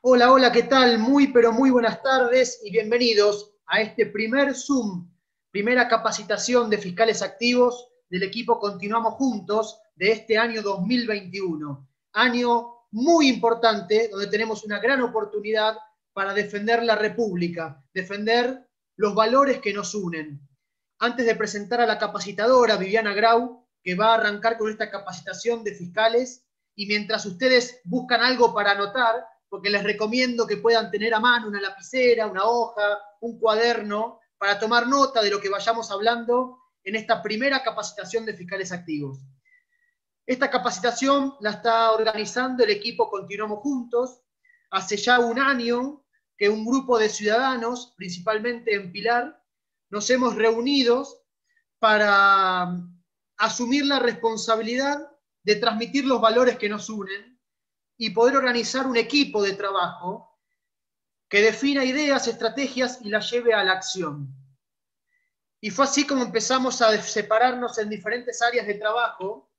Hola, hola, ¿qué tal? Muy, pero muy buenas tardes y bienvenidos a este primer Zoom, primera capacitación de fiscales activos del equipo Continuamos Juntos de este año 2021. Año muy importante donde tenemos una gran oportunidad para defender la República, defender los valores que nos unen. Antes de presentar a la capacitadora Viviana Grau, que va a arrancar con esta capacitación de fiscales, y mientras ustedes buscan algo para anotar, porque les recomiendo que puedan tener a mano una lapicera, una hoja, un cuaderno, para tomar nota de lo que vayamos hablando en esta primera capacitación de fiscales activos. Esta capacitación la está organizando el equipo Continuamos Juntos. Hace ya un año que un grupo de ciudadanos, principalmente en Pilar, nos hemos reunido para um, asumir la responsabilidad de transmitir los valores que nos unen y poder organizar un equipo de trabajo que defina ideas, estrategias y las lleve a la acción. Y fue así como empezamos a separarnos en diferentes áreas de trabajo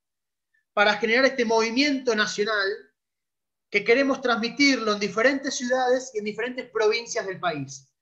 para generar este movimiento nacional que queremos transmitirlo en diferentes ciudades y en diferentes provincias del país.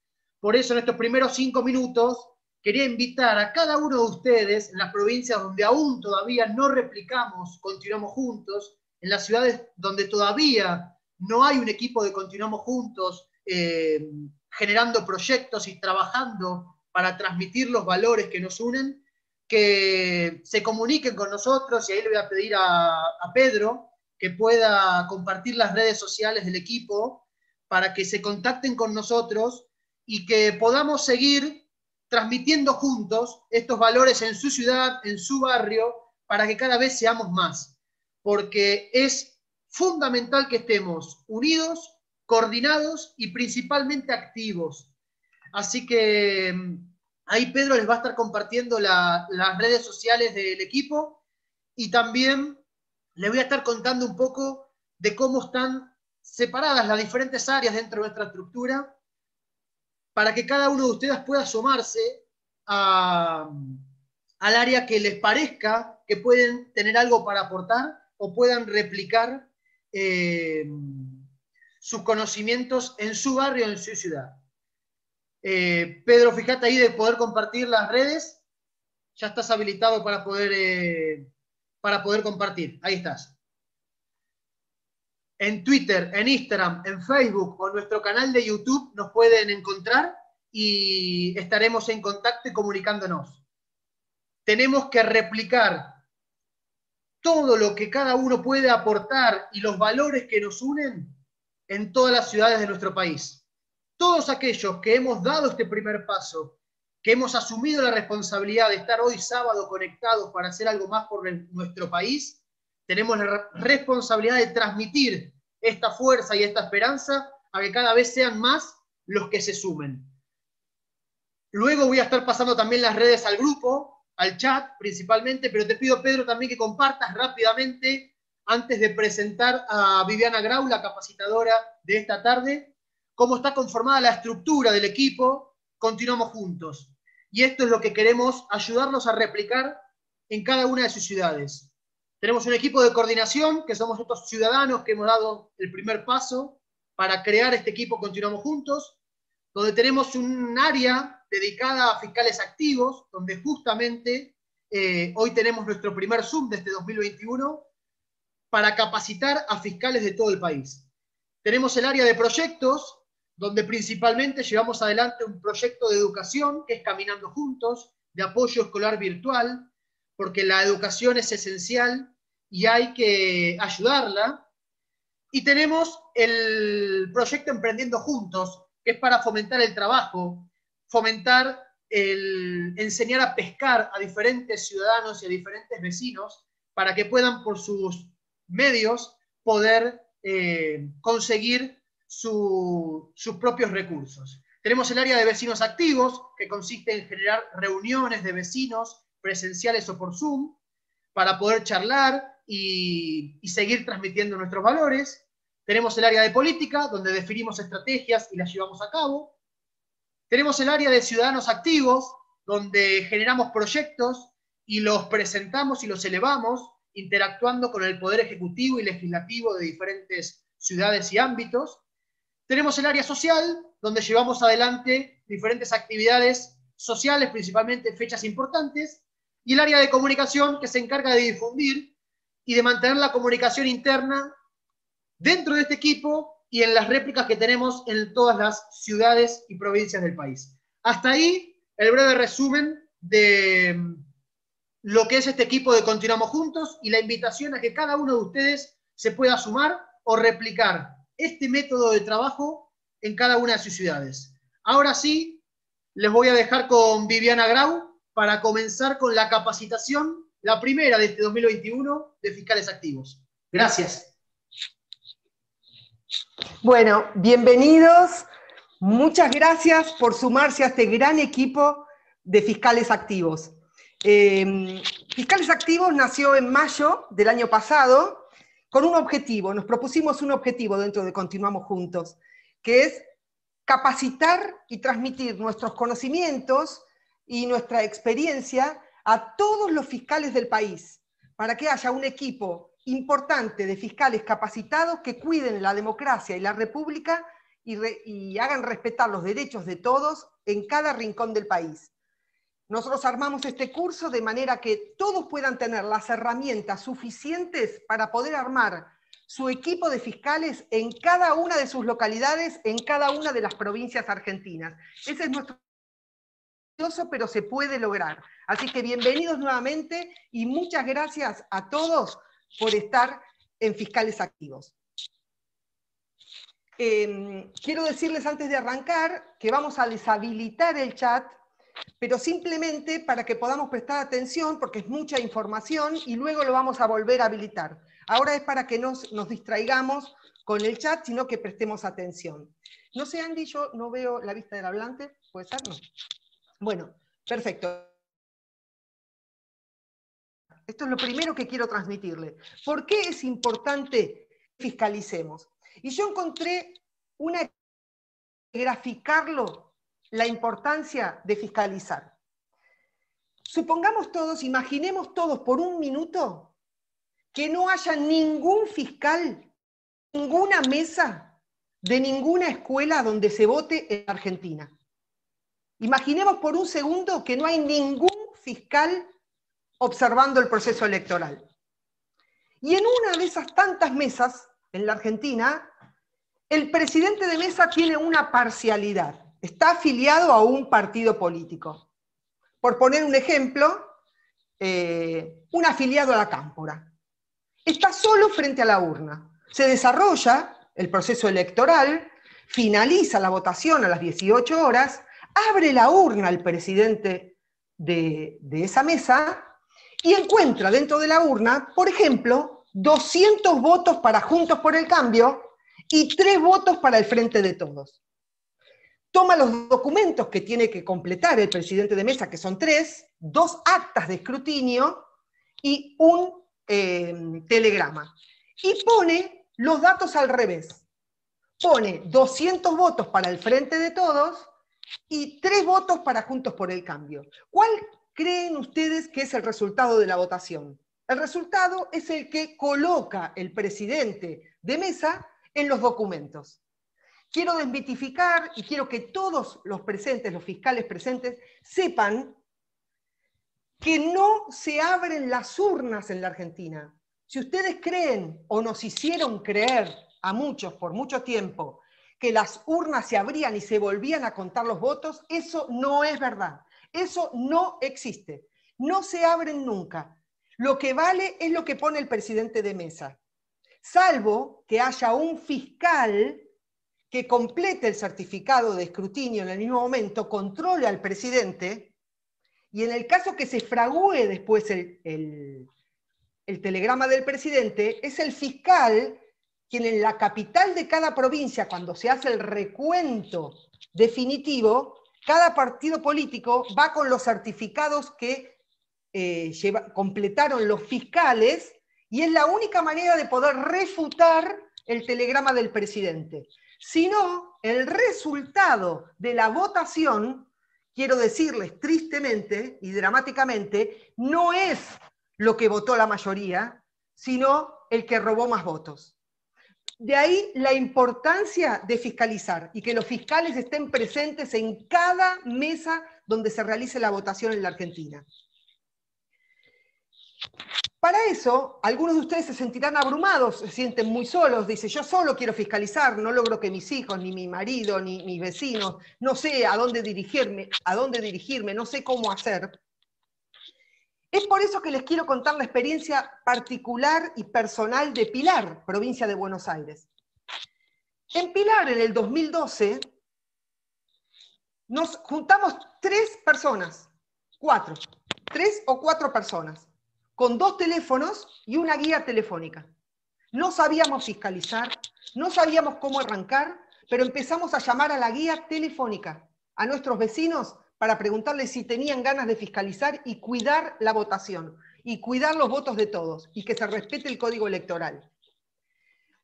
Por eso en estos primeros cinco minutos quería invitar a cada uno de ustedes en las provincias donde aún todavía no replicamos, continuamos juntos, en las ciudades donde todavía no hay un equipo de Continuamos Juntos eh, generando proyectos y trabajando para transmitir los valores que nos unen, que se comuniquen con nosotros y ahí le voy a pedir a Pedro que pueda compartir las redes sociales del equipo para que se contacten con nosotros y que podamos seguir transmitiendo juntos estos valores en su ciudad, en su barrio, para que cada vez seamos más porque es fundamental que estemos unidos, coordinados y principalmente activos. Así que mm, ahí Pedro les va a estar compartiendo las redes sociales del equipo y también les voy a estar contando un poco de cómo están separadas las diferentes áreas dentro de nuestra estructura para que cada uno de ustedes pueda sumarse al área que les parezca que pueden tener algo para aportar o puedan replicar eh, sus conocimientos en su barrio, en su ciudad. Eh, Pedro, fíjate ahí de poder compartir las redes. Ya estás habilitado para poder, eh, para poder compartir. Ahí estás. En Twitter, en Instagram, en Facebook o en nuestro canal de YouTube nos pueden encontrar y estaremos en contacto y comunicándonos. Tenemos que replicar todo lo que cada uno puede aportar y los valores que nos unen en todas las ciudades de nuestro país. Todos aquellos que hemos dado este primer paso, que hemos asumido la responsabilidad de estar hoy sábado conectados para hacer algo más por nuestro país, tenemos la responsabilidad de transmitir esta fuerza y esta esperanza a que cada vez sean más los que se sumen. Luego voy a estar pasando también las redes al grupo al chat principalmente, pero te pido, Pedro, también que compartas rápidamente antes de presentar a Viviana Grau, la capacitadora de esta tarde, cómo está conformada la estructura del equipo, continuamos juntos. Y esto es lo que queremos ayudarnos a replicar en cada una de sus ciudades. Tenemos un equipo de coordinación, que somos estos ciudadanos que hemos dado el primer paso para crear este equipo Continuamos Juntos donde tenemos un área dedicada a fiscales activos, donde justamente eh, hoy tenemos nuestro primer Zoom de este 2021 para capacitar a fiscales de todo el país. Tenemos el área de proyectos, donde principalmente llevamos adelante un proyecto de educación, que es Caminando Juntos, de apoyo escolar virtual, porque la educación es esencial y hay que ayudarla. Y tenemos el proyecto Emprendiendo Juntos, es para fomentar el trabajo, fomentar el enseñar a pescar a diferentes ciudadanos y a diferentes vecinos para que puedan por sus medios poder eh, conseguir sus propios recursos. Tenemos el área de vecinos activos, que consiste en generar reuniones de vecinos presenciales o por Zoom, para poder charlar y, y seguir transmitiendo nuestros valores. Tenemos el área de política, donde definimos estrategias y las llevamos a cabo. Tenemos el área de ciudadanos activos, donde generamos proyectos y los presentamos y los elevamos, interactuando con el poder ejecutivo y legislativo de diferentes ciudades y ámbitos. Tenemos el área social, donde llevamos adelante diferentes actividades sociales, principalmente fechas importantes, y el área de comunicación que se encarga de difundir y de mantener la comunicación interna dentro de este equipo y en las réplicas que tenemos en todas las ciudades y provincias del país. Hasta ahí el breve resumen de mm, lo que es este equipo de Continuamos Juntos y la invitación a que cada uno de ustedes se pueda sumar o replicar este método de trabajo en cada una de sus ciudades. Ahora sí, les voy a dejar con Viviana Grau para comenzar con la capacitación, la primera de este 2021 de fiscales activos. Gracias. Bueno, bienvenidos. Muchas gracias por sumarse a este gran equipo de fiscales activos. Em, fiscales activos nació en mayo del año pasado con un objetivo. Nos propusimos un objetivo dentro de Continuamos Juntos, que es capacitar y transmitir nuestros conocimientos y nuestra experiencia a todos los fiscales del país, para que haya un equipo importante de fiscales capacitados que cuiden la democracia y la república y, hagan respetar los derechos de todos en cada rincón del país. Nosotros armamos este curso de manera que todos puedan tener las herramientas suficientes para poder armar su equipo de fiscales en cada una de sus localidades, en cada una de las provincias argentinas. Ese es nuestro pero se puede lograr. Así que bienvenidos nuevamente y muchas gracias a todos por estar en fiscales activos. Em, quiero decirles antes de arrancar que vamos a deshabilitar el chat, pero simplemente para que podamos prestar atención, porque es mucha información, y luego lo vamos a volver a habilitar. Ahora es para que no nos distraigamos con el chat, sino que prestemos atención. No sé, Andy, yo no veo la vista del hablante, ¿puede ser? No. Bueno, perfecto. Esto es lo primero que quiero transmitirle. ¿Por qué es importante que fiscalicemos? Y yo encontré una graficarlo la importancia de fiscalizar. Supongamos todos, imaginemos todos por un minuto que no haya ningún fiscal, ninguna mesa de ninguna escuela donde se vote en Argentina. Imaginemos por un segundo que no hay ningún fiscal observando el proceso electoral. Y en una de esas tantas mesas, en la Argentina, el presidente de mesa tiene una parcialidad. Está afiliado a un partido político. Por poner un ejemplo, eh, un afiliado a la cámpora. Está solo frente a la urna. Se desarrolla el proceso electoral, finaliza la votación a las 18 horas, abre la urna el presidente de, de esa mesa y encuentra dentro de la urna, por ejemplo, 200 votos para Juntos por el Cambio y 3 votos para el Frente de Todos. Toma los documentos que tiene que completar el presidente de mesa, que son tres, dos actas de escrutinio y un eh, telegrama. Y pone los datos al revés. Pone 200 votos para el Frente de Todos y tres votos para Juntos por el Cambio. ¿Cuál creen ustedes que es el resultado de la votación. El resultado es el que coloca el presidente de mesa en los documentos. Quiero desmitificar y quiero que todos los presentes, los fiscales presentes, sepan que no se abren las urnas en la Argentina. Si ustedes creen o nos hicieron creer a muchos por mucho tiempo que las urnas se abrían y se volvían a contar los votos, eso no es verdad. Eso no existe. No se abren nunca. Lo que vale es lo que pone el presidente de mesa, salvo que haya un fiscal que complete el certificado de escrutinio en el mismo momento, controle al presidente, y en el caso que se fragúe después el, el telegrama del presidente, es el fiscal quien en la capital de cada provincia, cuando se hace el recuento definitivo, cada partido político va con los certificados que eh, completaron los fiscales y es la única manera de poder refutar el telegrama del presidente. Si no, el resultado de la votación, quiero decirles tristemente y dramáticamente, no es lo que votó la mayoría, sino el que robó más votos. De ahí la importancia de fiscalizar y que los fiscales estén presentes en cada mesa donde se realice la votación en la Argentina. Para eso, algunos de ustedes se sentirán abrumados, se sienten muy solos, Dice: yo solo quiero fiscalizar, no logro que mis hijos, ni mi marido, ni mis vecinos, no sé a dónde dirigirme, a dónde dirigirme, no sé cómo hacer. Es por eso que les quiero contar la experiencia particular y personal de Pilar, provincia de Buenos Aires. En Pilar, en el 2012, nos juntamos tres personas, cuatro, tres o cuatro personas, con dos teléfonos y una guía telefónica. No sabíamos fiscalizar, no sabíamos cómo arrancar, pero empezamos a llamar a la guía telefónica, a nuestros vecinos para preguntarles si tenían ganas de fiscalizar y cuidar la votación y cuidar los votos de todos y que se respete el código electoral.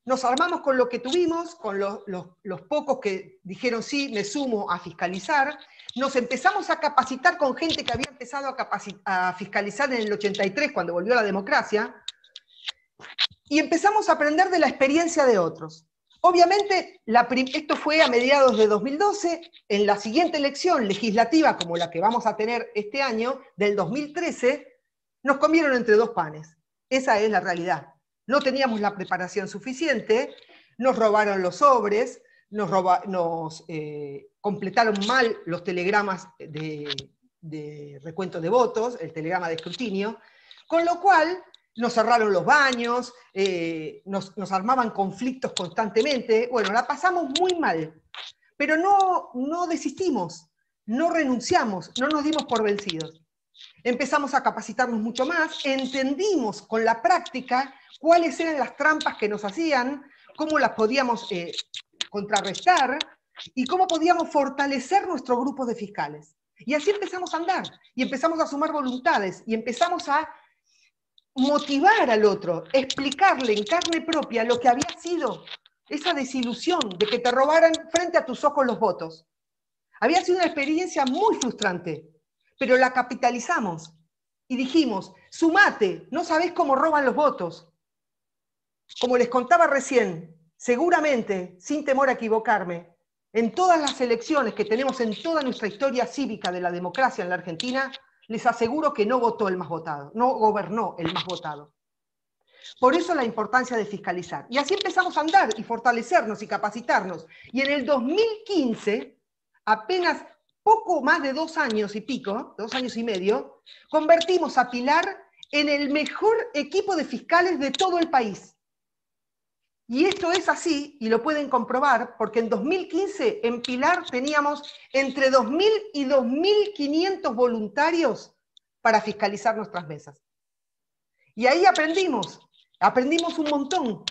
Nos armamos con lo que tuvimos, con los, pocos que dijeron sí, me sumo a fiscalizar. Nos empezamos a capacitar con gente que había empezado a fiscalizar en el 83 cuando volvió la democracia. Y empezamos a aprender de la experiencia de otros. Obviamente, esto fue a mediados de 2012, en la siguiente elección legislativa, como la que vamos a tener este año, del 2013, nos comieron entre dos panes. Esa es la realidad. No teníamos la preparación suficiente, nos robaron los sobres, nos, eh, completaron mal los telegramas de, de recuento de votos, el telegrama de escrutinio, con lo cual nos cerraron los baños, eh, nos, armaban conflictos constantemente. Bueno, la pasamos muy mal, pero no, no desistimos, no renunciamos, no nos dimos por vencidos. Empezamos a capacitarnos mucho más, entendimos con la práctica cuáles eran las trampas que nos hacían, cómo las podíamos eh, contrarrestar y cómo podíamos fortalecer nuestro grupo de fiscales. Y así empezamos a andar y empezamos a sumar voluntades y empezamos a motivar al otro, explicarle en carne propia lo que había sido esa desilusión de que te robaran frente a tus ojos los votos. Había sido una experiencia muy frustrante, pero la capitalizamos y dijimos, sumate, no sabés cómo roban los votos. Como les contaba recién, seguramente, sin temor a equivocarme, en todas las elecciones que tenemos en toda nuestra historia cívica de la democracia en la Argentina, les aseguro que no votó el más votado, no gobernó el más votado. Por eso la importancia de fiscalizar. Y así empezamos a andar y fortalecernos y capacitarnos. Y en el 2015, apenas poco más de dos años y pico, dos años y medio, convertimos a Pilar en el mejor equipo de fiscales de todo el país. Y esto es así, y lo pueden comprobar, porque en 2015 en Pilar teníamos entre 2.000 y 2.500 voluntarios para fiscalizar nuestras mesas. Y ahí aprendimos, aprendimos un montón.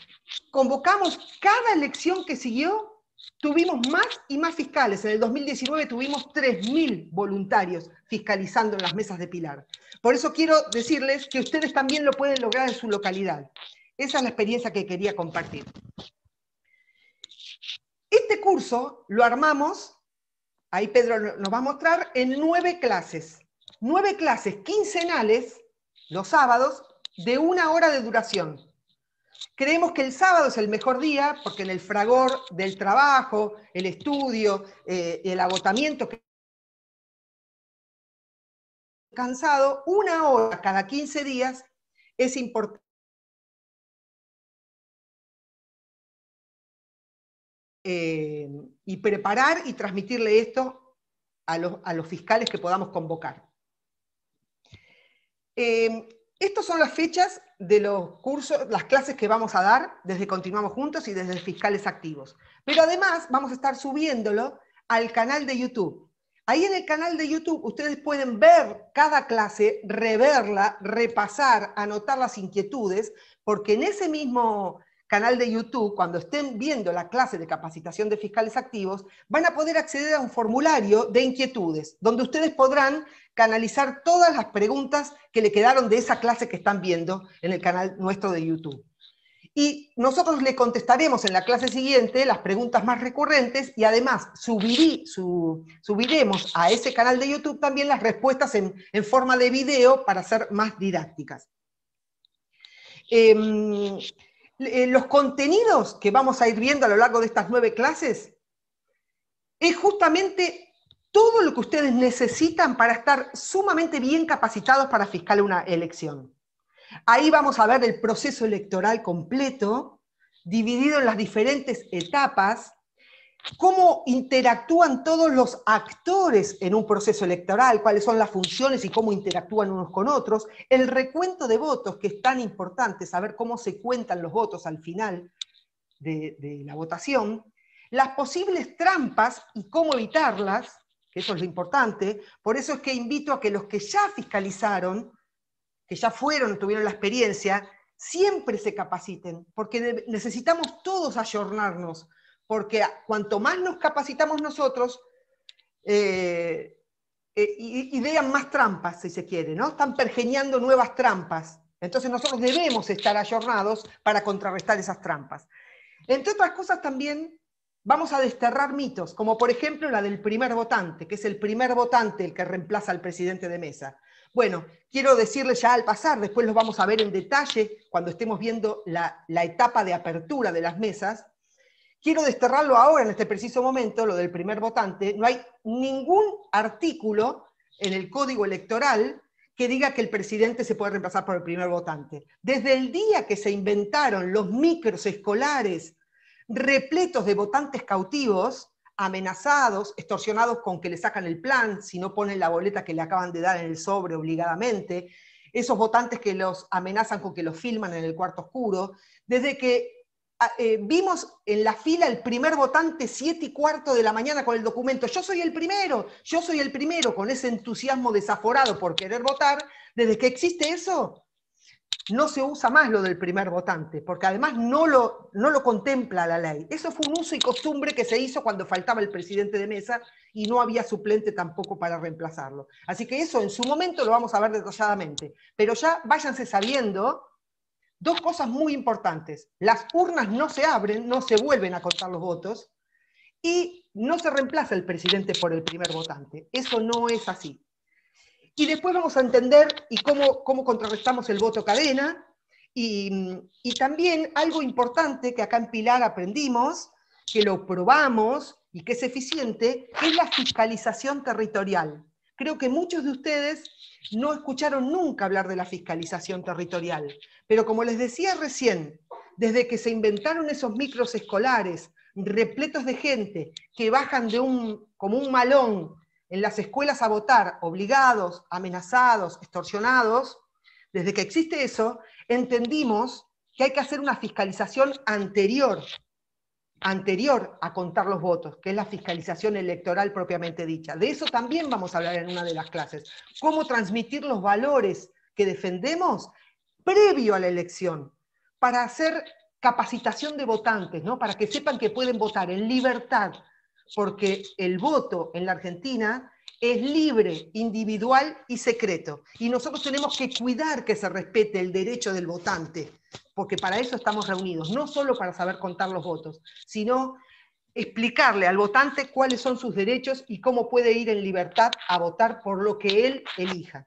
Convocamos cada elección que siguió, tuvimos más y más fiscales. En el 2019 tuvimos 3.000 voluntarios fiscalizando las mesas de Pilar. Por eso quiero decirles que ustedes también lo pueden lograr en su localidad. Esa es la experiencia que quería compartir. Este curso lo armamos, ahí Pedro nos va a mostrar, en nueve clases. Nueve clases quincenales, los sábados, de una hora de duración. Creemos que el sábado es el mejor día porque en el fragor del trabajo, el estudio, eh, el agotamiento que cansado, una hora cada 15 días es importante Eh, y preparar y transmitirle esto a los, fiscales que podamos convocar. Eh, estas son las fechas de los cursos, las clases que vamos a dar desde Continuamos Juntos y desde Fiscales Activos. Pero además vamos a estar subiéndolo al canal de YouTube. Ahí en el canal de YouTube ustedes pueden ver cada clase, reverla, repasar, anotar las inquietudes, porque en ese mismo canal de YouTube, cuando estén viendo la clase de capacitación de fiscales activos, van a poder acceder a un formulario de inquietudes, donde ustedes podrán canalizar todas las preguntas que le quedaron de esa clase que están viendo en el canal nuestro de YouTube. Y nosotros les contestaremos en la clase siguiente las preguntas más recurrentes y además subirí, subiremos a ese canal de YouTube también las respuestas en, forma de video para ser más didácticas. Em, eh, los contenidos que vamos a ir viendo a lo largo de estas nueve clases es justamente todo lo que ustedes necesitan para estar sumamente bien capacitados para fiscal una elección. Ahí vamos a ver el proceso electoral completo, dividido en las diferentes etapas, cómo interactúan todos los actores en un proceso electoral, cuáles son las funciones y cómo interactúan unos con otros, el recuento de votos, que es tan importante, saber cómo se cuentan los votos al final de, la votación, las posibles trampas y cómo evitarlas, que eso es lo importante, por eso es que invito a que los que ya fiscalizaron, que ya fueron, tuvieron la experiencia, siempre se capaciten, porque necesitamos todos ayornarnos porque cuanto más nos capacitamos nosotros, idean eh, eh, más trampas, si se quiere, ¿no? Están pergeñando nuevas trampas. Entonces nosotros debemos estar ayornados para contrarrestar esas trampas. Entre otras cosas también vamos a desterrar mitos, como por ejemplo la del primer votante, que es el primer votante el que reemplaza al presidente de mesa. Bueno, quiero decirles ya al pasar, después los vamos a ver en detalle cuando estemos viendo la etapa de apertura de las mesas, Quiero desterrarlo ahora, en este preciso momento, lo del primer votante. No hay ningún artículo en el código electoral que diga que el presidente se puede reemplazar por el primer votante. Desde el día que se inventaron los micros escolares repletos de votantes cautivos, amenazados, extorsionados con que le sacan el plan si no ponen la boleta que le acaban de dar en el sobre obligadamente, esos votantes que los amenazan con que los filman en el cuarto oscuro, desde que Ah, eh, vimos en la fila el primer votante siete y cuarto de la mañana con el documento, yo soy el primero, yo soy el primero, con ese entusiasmo desaforado por querer votar, desde que existe eso, no se usa más lo del primer votante, porque además no lo, no lo contempla la ley. Eso fue un uso y costumbre que se hizo cuando faltaba el presidente de mesa y no había suplente tampoco para reemplazarlo. Así que eso en su momento lo vamos a ver detalladamente, pero ya váyanse sabiendo dos cosas muy importantes. Las urnas no se abren, no se vuelven a cortar los votos y no se reemplaza el presidente por el primer votante. Eso no es así. Y después vamos a entender y cómo, cómo contrarrestamos el voto cadena. Y, y también algo importante que acá en Pilar aprendimos, que lo probamos y que es eficiente, es la fiscalización territorial. Creo que muchos de ustedes no escucharon nunca hablar de la fiscalización territorial, pero como les decía recién, desde que se inventaron esos micros escolares repletos de gente que bajan de un, como un malón en las escuelas a votar, obligados, amenazados, extorsionados, desde que existe eso, entendimos que hay que hacer una fiscalización anterior anterior a contar los votos, que es la fiscalización electoral propiamente dicha. De eso también vamos a hablar en una de las clases. Cómo transmitir los valores que defendemos previo a la elección, para hacer capacitación de votantes, ¿no? para que sepan que pueden votar en libertad, porque el voto en la Argentina es libre, individual y secreto. Y nosotros tenemos que cuidar que se respete el derecho del votante, porque para eso estamos reunidos, no solo para saber contar los votos, sino explicarle al votante cuáles son sus derechos y cómo puede ir en libertad a votar por lo que él elija.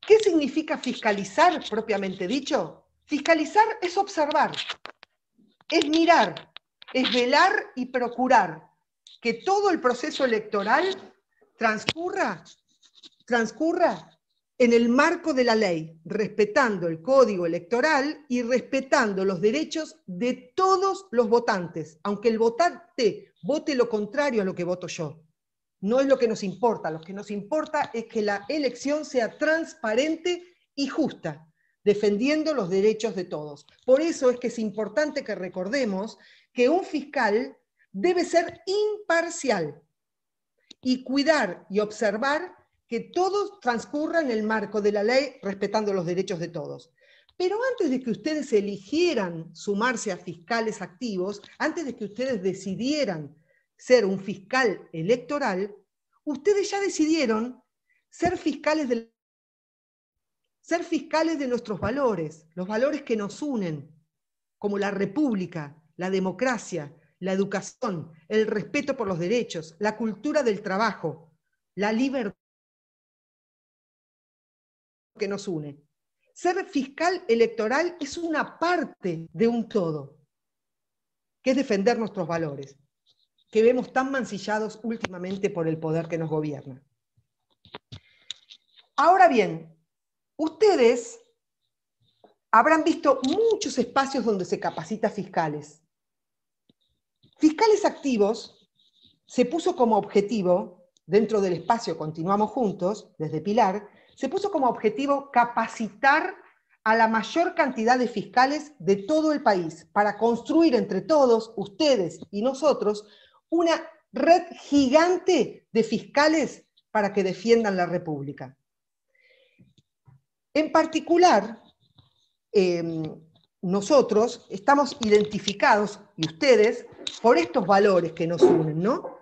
¿Qué significa fiscalizar propiamente dicho? Fiscalizar es observar, es mirar, es velar y procurar, que todo el proceso electoral transcurra, transcurra en el marco de la ley, respetando el código electoral y respetando los derechos de todos los votantes, aunque el votante vote lo contrario a lo que voto yo. No es lo que nos importa, lo que nos importa es que la elección sea transparente y justa, defendiendo los derechos de todos. Por eso es que es importante que recordemos que un fiscal debe ser imparcial y cuidar y observar que todo transcurra en el marco de la ley respetando los derechos de todos. Pero antes de que ustedes eligieran sumarse a fiscales activos, antes de que ustedes decidieran ser un fiscal electoral, ustedes ya decidieron ser fiscales de, ser fiscales de nuestros valores, los valores que nos unen, como la república, la democracia, la educación, el respeto por los derechos, la cultura del trabajo, la libertad que nos une. Ser fiscal electoral es una parte de un todo, que es defender nuestros valores, que vemos tan mancillados últimamente por el poder que nos gobierna. Ahora bien, ustedes habrán visto muchos espacios donde se capacita fiscales, Fiscales Activos se puso como objetivo, dentro del espacio Continuamos Juntos, desde Pilar, se puso como objetivo capacitar a la mayor cantidad de fiscales de todo el país para construir entre todos, ustedes y nosotros, una red gigante de fiscales para que defiendan la República. En particular, em, nosotros estamos identificados, y ustedes, por estos valores que nos unen, ¿no?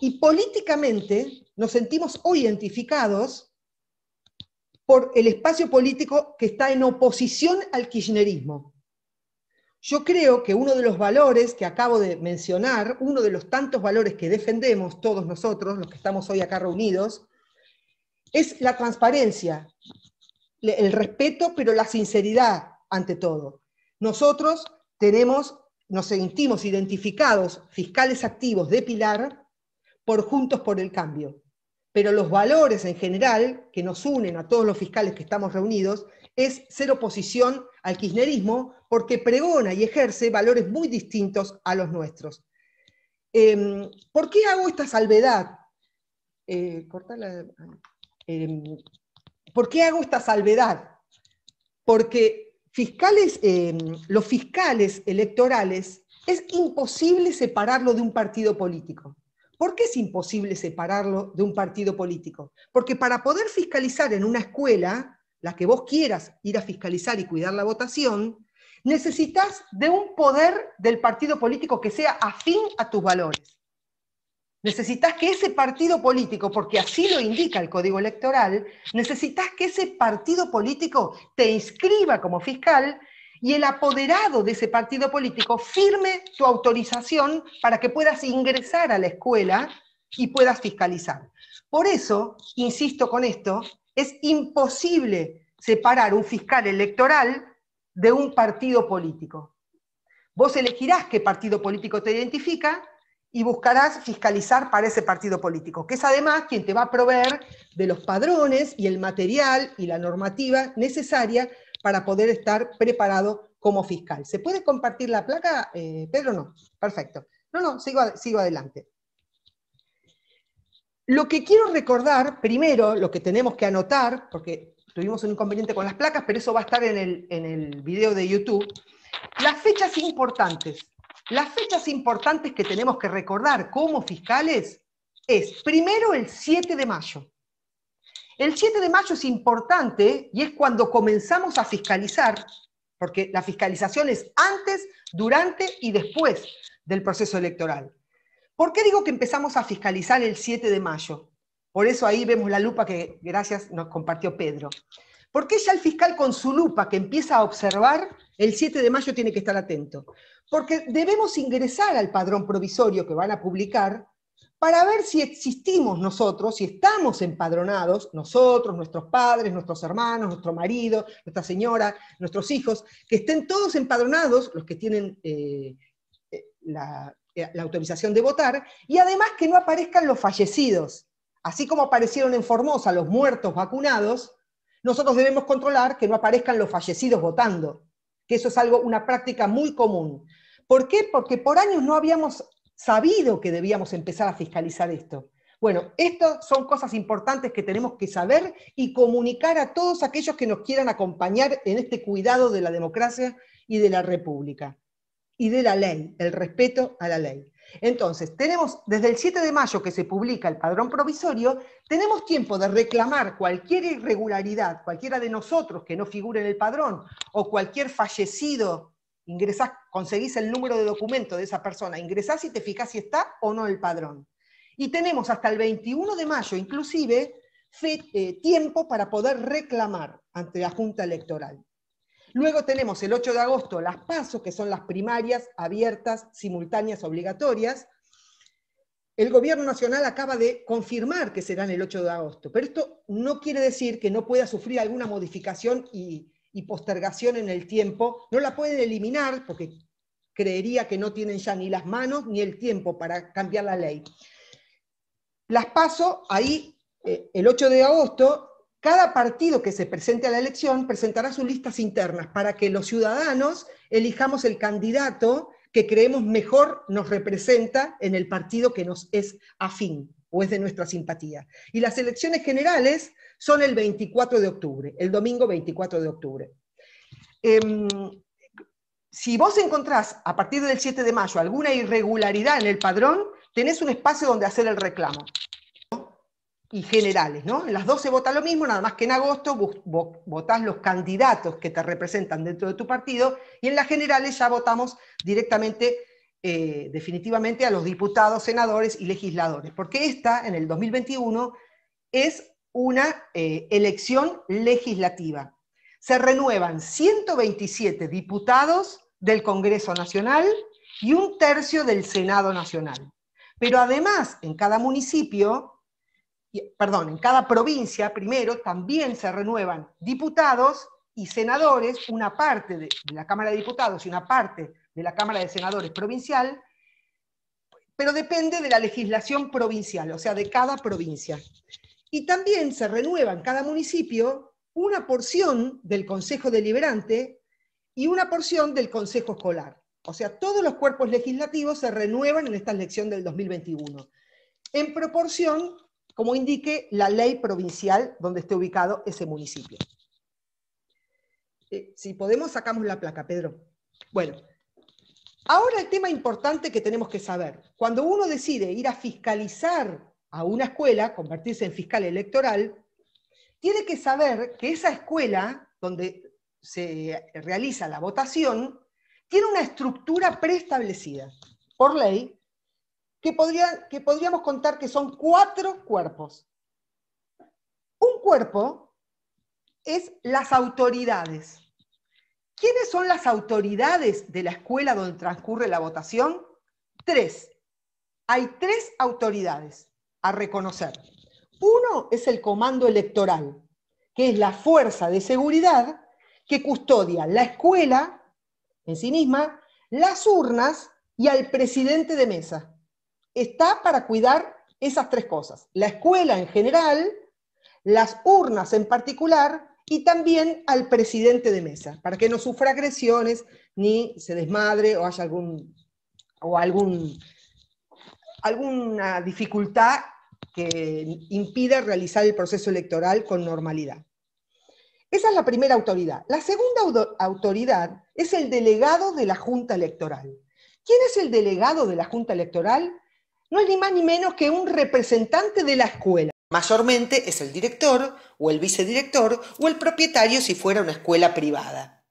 Y políticamente nos sentimos hoy identificados por el espacio político que está en oposición al kirchnerismo. Yo creo que uno de los valores que acabo de mencionar, uno de los tantos valores que defendemos todos nosotros, los que estamos hoy acá reunidos, es la transparencia, el respeto, pero la sinceridad ante todo. Nosotros tenemos nos sentimos identificados, fiscales activos de Pilar, por Juntos por el Cambio. Pero los valores en general que nos unen a todos los fiscales que estamos reunidos es ser oposición al kirchnerismo porque pregona y ejerce valores muy distintos a los nuestros. Em, ¿Por qué hago esta salvedad? Eh, ah, em, ¿Por qué hago esta salvedad? Porque fiscales, em, los fiscales electorales es imposible separarlo de un partido político. ¿Por qué es imposible separarlo de un partido político? Porque para poder fiscalizar en una escuela, la que vos quieras ir a fiscalizar y cuidar la votación, necesitas de un poder del partido político que sea afín a tus valores. Necesitas que ese partido político, porque así lo indica el código electoral, necesitas que ese partido político te inscriba como fiscal y el apoderado de ese partido político firme tu autorización para que puedas ingresar a la escuela y puedas fiscalizar. Por eso, insisto con esto, es imposible separar un fiscal electoral de un partido político. Vos elegirás qué partido político te identifica y buscarás fiscalizar para ese partido político, que es además quien te va a proveer de los padrones y el material y la normativa necesaria para poder estar preparado como fiscal. ¿Se puede compartir la placa, eh, Pedro? No. Perfecto. No, no, sigo, sigo adelante. Lo que quiero recordar, primero, lo que tenemos que anotar, porque tuvimos un inconveniente con las placas, pero eso va a estar en el, en el video de YouTube, las fechas importantes. Las fechas importantes que tenemos que recordar como fiscales es primero el 7 de mayo. El 7 de mayo es importante y es cuando comenzamos a fiscalizar, porque la fiscalización es antes, durante y después del proceso electoral. ¿Por qué digo que empezamos a fiscalizar el 7 de mayo? Por eso ahí vemos la lupa que gracias nos compartió Pedro. ¿Por qué ya el fiscal con su lupa que empieza a observar el 7 de mayo tiene que estar atento, porque debemos ingresar al padrón provisorio que van a publicar para ver si existimos nosotros, si estamos empadronados, nosotros, nuestros padres, nuestros hermanos, nuestro marido, nuestra señora, nuestros hijos, que estén todos empadronados, los que tienen eh, eh, eh, la autorización de votar, y además que no aparezcan los fallecidos. Así como aparecieron en Formosa los muertos vacunados, nosotros debemos controlar que no aparezcan los fallecidos votando que eso es algo, una práctica muy común. ¿Por qué? Porque por años no habíamos sabido que debíamos empezar a fiscalizar esto. Bueno, estas son cosas importantes que tenemos que saber y comunicar a todos aquellos que nos quieran acompañar en este cuidado de la democracia y de la república y de la ley, el respeto a la ley. Entonces, tenemos desde el 7 de mayo que se publica el padrón provisorio, tenemos tiempo de reclamar cualquier irregularidad, cualquiera de nosotros que no figure en el padrón o cualquier fallecido, ingresás, conseguís el número de documento de esa persona, ingresás y te fijás si está o no el padrón. Y tenemos hasta el 21 de mayo inclusive eh, tiempo para poder reclamar ante la Junta Electoral. Luego tenemos el 8 de agosto las pasos que son las primarias abiertas, simultáneas, obligatorias. El gobierno nacional acaba de confirmar que serán el 8 de agosto, pero esto no quiere decir que no pueda sufrir alguna modificación y, postergación en el tiempo. No la pueden eliminar porque creería que no tienen ya ni las manos ni el tiempo para cambiar la ley. Las paso ahí eh, el 8 de agosto cada partido que se presente a la elección presentará sus listas internas para que los ciudadanos elijamos el candidato que creemos mejor nos representa en el partido que nos es afín o es de nuestra simpatía. Y las elecciones generales son el 24 de octubre, el domingo 24 de octubre. Em, si vos encontrás a partir del 7 de mayo alguna irregularidad en el padrón, tenés un espacio donde hacer el reclamo y generales, ¿no? En las dos se vota lo mismo, nada más que en agosto votás los candidatos que te representan dentro de tu partido y en las generales ya votamos directamente, eh, definitivamente, a los diputados, senadores y legisladores, porque esta, en el 2021, es una eh, elección legislativa. Se renuevan 127 diputados del Congreso Nacional y un tercio del Senado Nacional. Pero además, en cada municipio perdón, en cada provincia primero también se renuevan diputados y senadores, una parte de, la Cámara de Diputados y una parte de la Cámara de Senadores provincial, pero depende de la legislación provincial, o sea, de cada provincia. Y también se renueva en cada municipio una porción del Consejo Deliberante y una porción del Consejo Escolar. O sea, todos los cuerpos legislativos se renuevan en esta elección del 2021, en proporción como indique la ley provincial donde esté ubicado ese municipio. Eh, si podemos, sacamos la placa, Pedro. Bueno, ahora el tema importante que tenemos que saber. Cuando uno decide ir a fiscalizar a una escuela, convertirse en fiscal electoral, tiene que saber que esa escuela donde se realiza la votación tiene una estructura preestablecida por ley que, que podríamos contar que son cuatro cuerpos. Un cuerpo es las autoridades. ¿Quiénes son las autoridades de la escuela donde transcurre la votación? Tres. Hay tres autoridades a reconocer. Uno es el comando electoral, que es la fuerza de seguridad que custodia la escuela en sí misma, las urnas y al presidente de mesa está para cuidar esas tres cosas. La escuela en general, las urnas en particular y también al presidente de mesa, para que no sufra agresiones ni se desmadre o haya algún, o algún, alguna dificultad que impida realizar el proceso electoral con normalidad. Esa es la primera autoridad. La segunda autoridad es el delegado de la Junta Electoral. ¿Quién es el delegado de la Junta Electoral? no es ni más ni menos que un representante de la escuela. Mayormente es el director o el vicedirector o el propietario si fuera una escuela privada.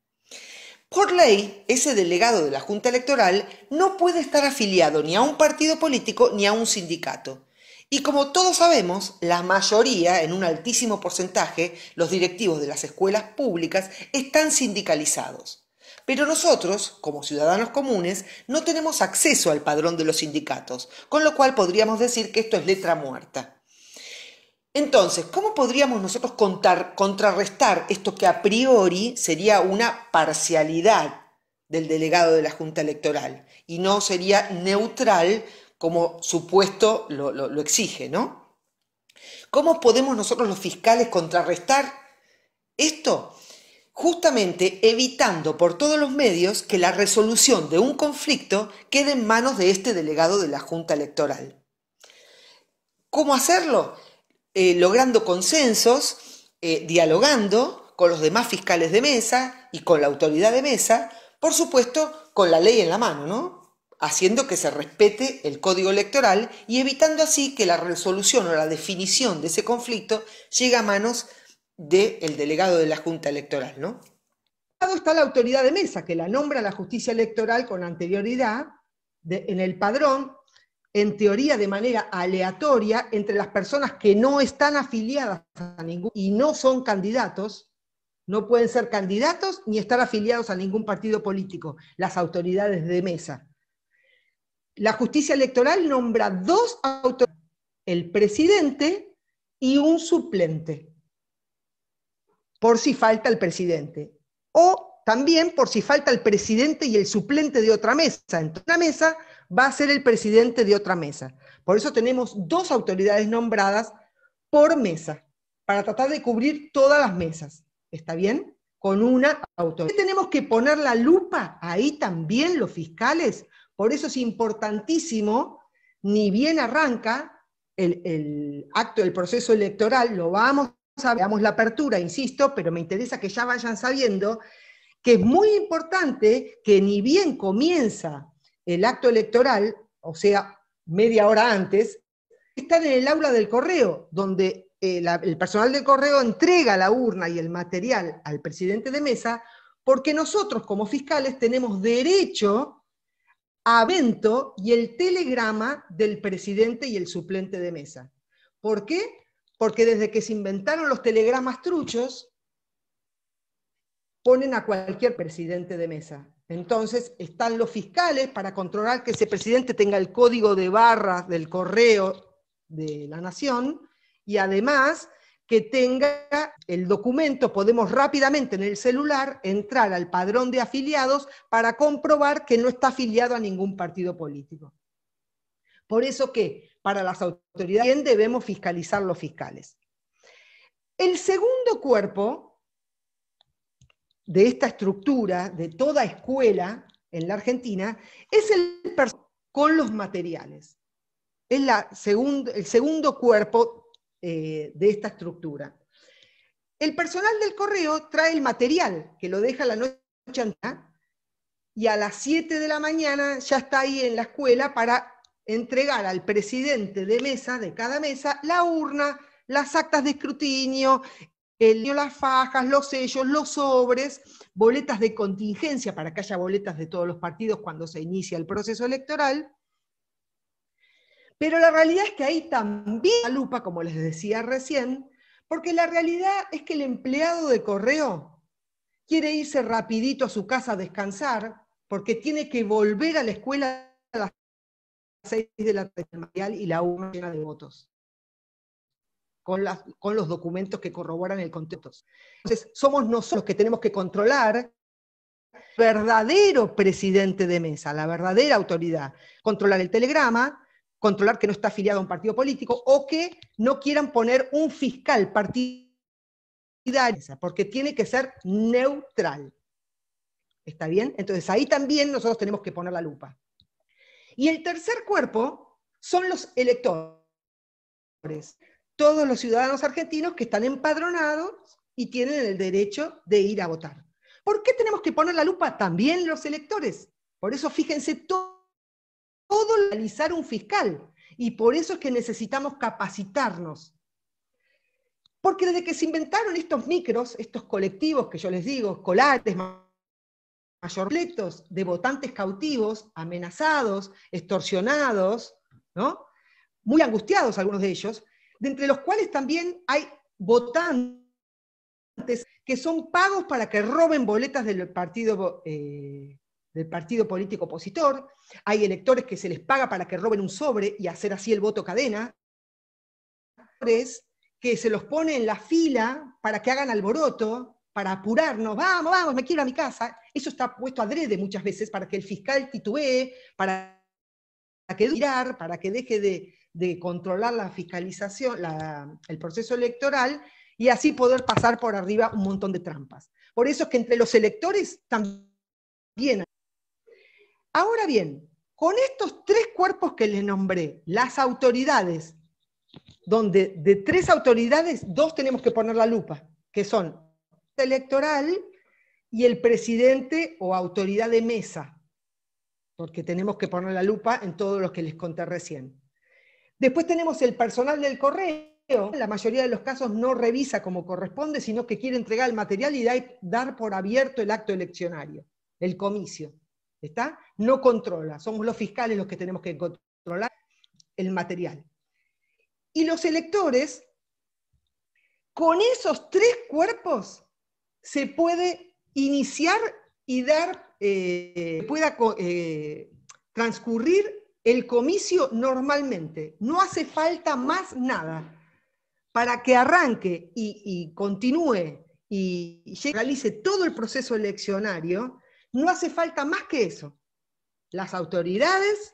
Por ley, ese delegado de la Junta Electoral no puede estar afiliado ni a un partido político ni a un sindicato. Y como todos sabemos, la mayoría, en un altísimo porcentaje, los directivos de las escuelas públicas están sindicalizados. Pero nosotros, como ciudadanos comunes, no tenemos acceso al padrón de los sindicatos, con lo cual podríamos decir que esto es letra muerta. Entonces, ¿cómo podríamos nosotros contrarrestar esto que a priori sería una parcialidad del delegado de la Junta Electoral y no sería neutral como supuesto lo, lo exige, ¿no? ¿Cómo podemos nosotros los fiscales contrarrestar esto? justamente evitando por todos los medios que la resolución de un conflicto quede en manos de este delegado de la Junta Electoral. ¿Cómo hacerlo? Eh, logrando consensos, eh, dialogando con los demás fiscales de mesa y con la autoridad de mesa, por supuesto, con la ley en la mano, ¿no? Haciendo que se respete el código electoral y evitando así que la resolución o la definición de ese conflicto llegue a manos de del delegado de la Junta Electoral, ¿no? está la autoridad de mesa, que la nombra la justicia electoral con anterioridad en el padrón, en teoría de manera aleatoria, entre las personas que no están afiliadas a ningún y no son candidatos, no pueden ser candidatos ni estar afiliados a ningún partido político, las autoridades de mesa. La justicia electoral nombra dos autoridades, el presidente y un suplente por si falta el presidente. O también por si falta el presidente y el suplente de otra mesa. En una mesa va a ser el presidente de otra mesa. Por eso tenemos dos autoridades nombradas por mesa, para tratar de cubrir todas las mesas. ¿Está bien? Con una autoridad. Tenemos que poner la lupa ahí también los fiscales. Por eso es importantísimo, ni bien arranca el acto del proceso electoral, lo vamos veamos la apertura, insisto, pero me interesa que ya vayan sabiendo que es muy importante que ni bien comienza el acto electoral, o sea, media hora antes, están en el aula del correo, donde eh, el, personal del correo entrega la urna y el material al presidente de mesa, porque nosotros como fiscales tenemos derecho a vento y el telegrama del presidente y el suplente de mesa. ¿Por qué? Porque desde que se inventaron los telegramas truchos, ponen a cualquier presidente de mesa. Entonces están los fiscales para controlar que ese presidente tenga el código de barras del correo de la nación y además que tenga el documento, podemos rápidamente en el celular entrar al padrón de afiliados para comprobar que no está afiliado a ningún partido político. Por eso que para las autoridades, también debemos fiscalizar los fiscales? El segundo cuerpo de esta estructura, de toda escuela en la Argentina, es el con los materiales. Es la el segundo cuerpo eh, de esta estructura. El personal del correo trae el material, que lo deja la noche antes, y a las 7 de la mañana ya está ahí en la escuela para entregar al presidente de mesa, de cada mesa, la urna, las actas de escrutinio, el, las fajas, los sellos, los sobres, boletas de contingencia para que haya boletas de todos los partidos cuando se inicia el proceso electoral. Pero la realidad es que ahí también la lupa, como les decía recién, porque la realidad es que el empleado de correo quiere irse rapidito a su casa a descansar, porque tiene que volver a la escuela seis de la tarde y la una llena de votos. Con, con los documentos que corroboran el contexto. Entonces, somos nosotros los que tenemos que controlar verdadero presidente de mesa, la verdadera autoridad. Controlar el telegrama, controlar que no está afiliado a un partido político o que no quieran poner un fiscal partidario, porque tiene que ser neutral. ¿Está bien? Entonces ahí también nosotros tenemos que poner la lupa. Y el tercer cuerpo son los electores, todos los ciudadanos argentinos que están empadronados y tienen el derecho de ir a votar. ¿Por qué tenemos que poner la lupa también los electores? Por eso fíjense todo, analizar un fiscal y por eso es que necesitamos capacitarnos. Porque desde que se inventaron estos micros, estos colectivos que yo les digo, escolares, mayorletos de votantes cautivos, amenazados, extorsionados, ¿no? muy angustiados algunos de ellos, de entre los cuales también hay votantes que son pagos para que roben boletas del partido, eh, del partido político opositor, hay electores que se les paga para que roben un sobre y hacer así el voto cadena, que se los pone en la fila para que hagan alboroto, para apurarnos, vamos, vamos, me quiero a mi casa, eso está puesto adrede muchas veces para que el fiscal titubee, para que mirar, para que deje de, controlar la fiscalización, el proceso electoral, y así poder pasar por arriba un montón de trampas. Por eso es que entre los electores también. Ahora bien, con estos tres cuerpos que les nombré, las autoridades, donde de tres autoridades, dos tenemos que poner la lupa, que son electoral y el presidente o autoridad de mesa, porque tenemos que poner la lupa en todos los que les conté recién. Después tenemos el personal del correo, la mayoría de los casos no revisa como corresponde, sino que quiere entregar el material y dar por abierto el acto eleccionario, el comicio. ¿Está? No controla, somos los fiscales los que tenemos que controlar el material. Y los electores, con esos tres cuerpos, se puede iniciar y dar, eh, pueda eh, transcurrir el comicio normalmente. No hace falta más nada para que arranque y, continúe y, realice todo el proceso eleccionario. No hace falta más que eso. Las autoridades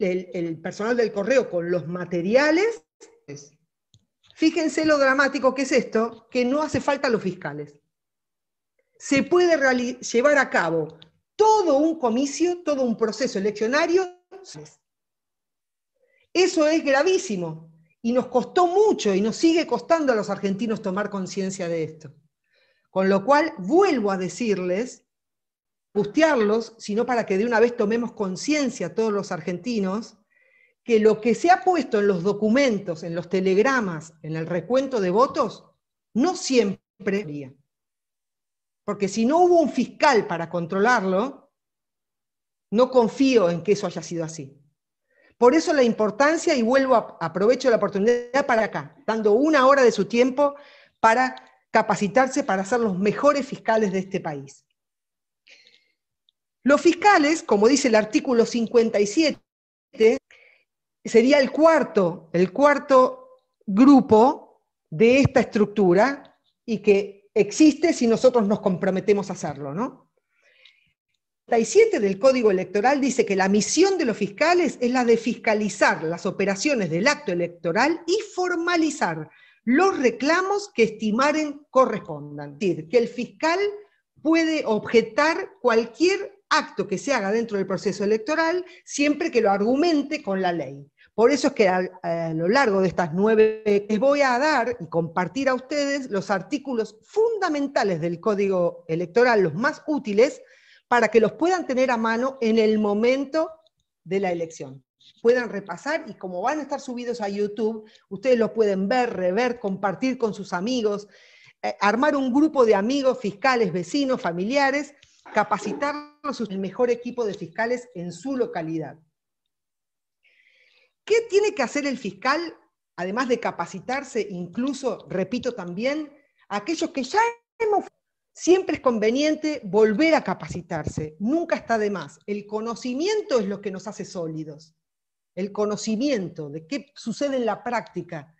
el, personal del correo con los materiales Fíjense lo dramático que es esto, que no hace falta los fiscales. Se puede llevar a cabo todo un comicio, todo un proceso eleccionario. Eso es gravísimo y nos costó mucho y nos sigue costando a los argentinos tomar conciencia de esto. Con lo cual, vuelvo a decirles, bustearlos, sino para que de una vez tomemos conciencia todos los argentinos que lo que se ha puesto en los documentos, en los telegramas, en el recuento de votos, no siempre había. Porque si no hubo un fiscal para controlarlo, no confío en que eso haya sido así. Por eso la importancia, y vuelvo a, aprovecho la oportunidad para acá, dando una hora de su tiempo para capacitarse para ser los mejores fiscales de este país. Los fiscales, como dice el artículo 57 sería el cuarto, el cuarto grupo de esta estructura y que existe si nosotros nos comprometemos a hacerlo, ¿no? El 37 del Código Electoral dice que la misión de los fiscales es la de fiscalizar las operaciones del acto electoral y formalizar los reclamos que estimaren correspondan. Es decir, que el fiscal puede objetar cualquier acto que se haga dentro del proceso electoral siempre que lo argumente con la ley. Por eso es que a, lo largo de estas nueve les voy a dar y compartir a ustedes los artículos fundamentales del código electoral, los más útiles, para que los puedan tener a mano en el momento de la elección. Puedan repasar y como van a estar subidos a YouTube, ustedes los pueden ver, rever, compartir con sus amigos, eh, armar un grupo de amigos, fiscales, vecinos, familiares, capacitar el mejor equipo de fiscales en su localidad. ¿Qué tiene que hacer el fiscal, además de capacitarse, incluso, repito también, aquellos que ya hemos... Siempre es conveniente volver a capacitarse, nunca está de más. El conocimiento es lo que nos hace sólidos. El conocimiento de qué sucede en la práctica,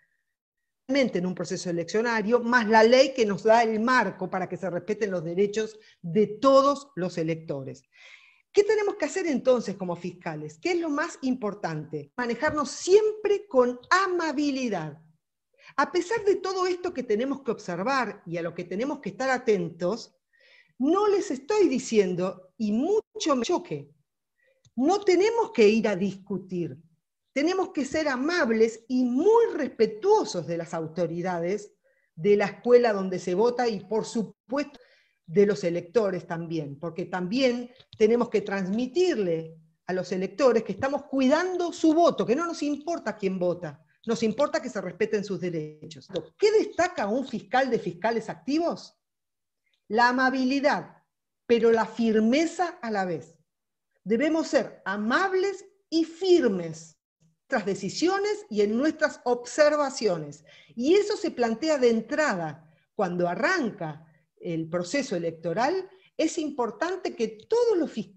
en un proceso eleccionario, más la ley que nos da el marco para que se respeten los derechos de todos los electores. ¿Qué tenemos que hacer entonces como fiscales? ¿Qué es lo más importante? Manejarnos siempre con amabilidad. A pesar de todo esto que tenemos que observar y a lo que tenemos que estar atentos, no les estoy diciendo, y mucho me choque, no tenemos que ir a discutir, tenemos que ser amables y muy respetuosos de las autoridades de la escuela donde se vota y, por supuesto, de los electores también, porque también tenemos que transmitirle a los electores que estamos cuidando su voto, que no nos importa quién vota, nos importa que se respeten sus derechos. ¿Qué destaca un fiscal de fiscales activos? La amabilidad, pero la firmeza a la vez. Debemos ser amables y firmes tras decisiones y en nuestras observaciones. Y eso se plantea de entrada cuando arranca el proceso electoral, es importante que todos los fiscales,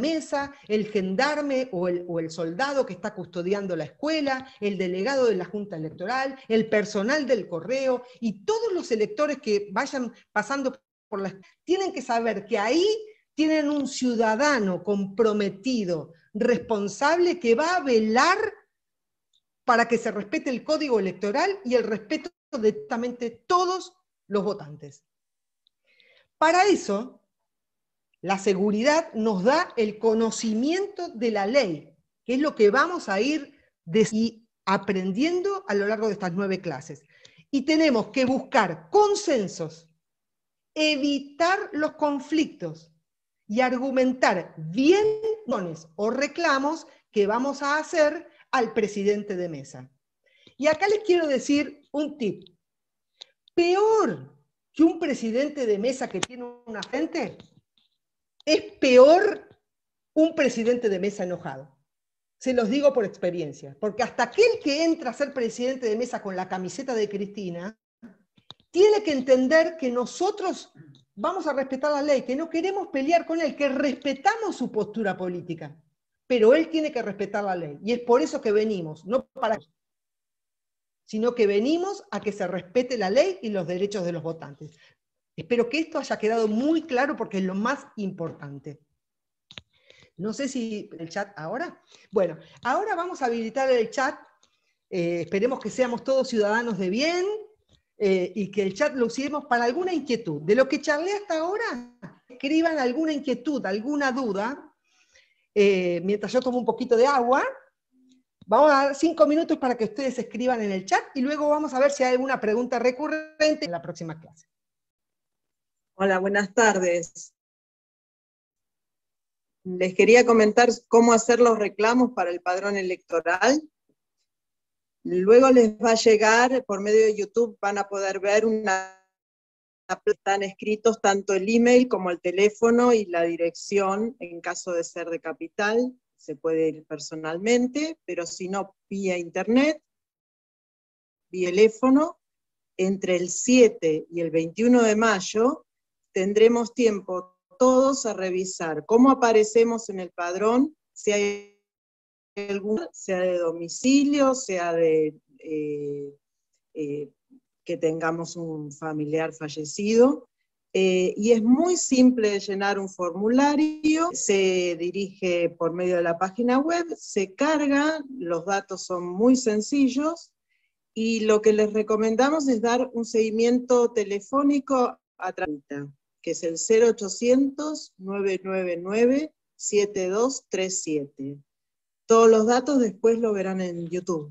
mesa, el gendarme o el, o el soldado que está custodiando la escuela, el delegado de la Junta Electoral, el personal del correo y todos los electores que vayan pasando por las... Tienen que saber que ahí tienen un ciudadano comprometido, responsable, que va a velar para que se respete el código electoral y el respeto directamente todos los votantes. Para eso, la seguridad nos da el conocimiento de la ley, que es lo que vamos a ir aprendiendo a lo largo de estas nueve clases. Y tenemos que buscar consensos, evitar los conflictos y argumentar bien o reclamos que vamos a hacer al presidente de mesa. Y acá les quiero decir un tip. Peor que un presidente de mesa que tiene una gente es peor un presidente de mesa enojado. Se los digo por experiencia, porque hasta aquel que entra a ser presidente de mesa con la camiseta de Cristina, tiene que entender que nosotros vamos a respetar la ley, que no queremos pelear con él, que respetamos su postura política, pero él tiene que respetar la ley. Y es por eso que venimos, no para sino que venimos a que se respete la ley y los derechos de los votantes. Espero que esto haya quedado muy claro porque es lo más importante. No sé si el chat ahora. Bueno, ahora vamos a habilitar el chat. Eh, esperemos que seamos todos ciudadanos de bien eh, y que el chat lo usemos para alguna inquietud. De lo que charlé hasta ahora, escriban alguna inquietud, alguna duda, eh, mientras yo tomo un poquito de agua. Vamos a dar cinco minutos para que ustedes escriban en el chat y luego vamos a ver si hay alguna pregunta recurrente en la próxima clase. Hola, buenas tardes. Les quería comentar cómo hacer los reclamos para el padrón electoral. Luego les va a llegar, por medio de YouTube, van a poder ver una... Están escritos tanto el email como el teléfono y la dirección en caso de ser de capital se puede ir personalmente, pero si no, vía internet, vía teléfono, entre el 7 y el 21 de mayo tendremos tiempo todos a revisar cómo aparecemos en el padrón, si hay algún, sea de domicilio, sea de eh, eh, que tengamos un familiar fallecido, eh, y es muy simple llenar un formulario, se dirige por medio de la página web, se carga, los datos son muy sencillos y lo que les recomendamos es dar un seguimiento telefónico a través que es el 0800-999-7237. Todos los datos después lo verán en YouTube.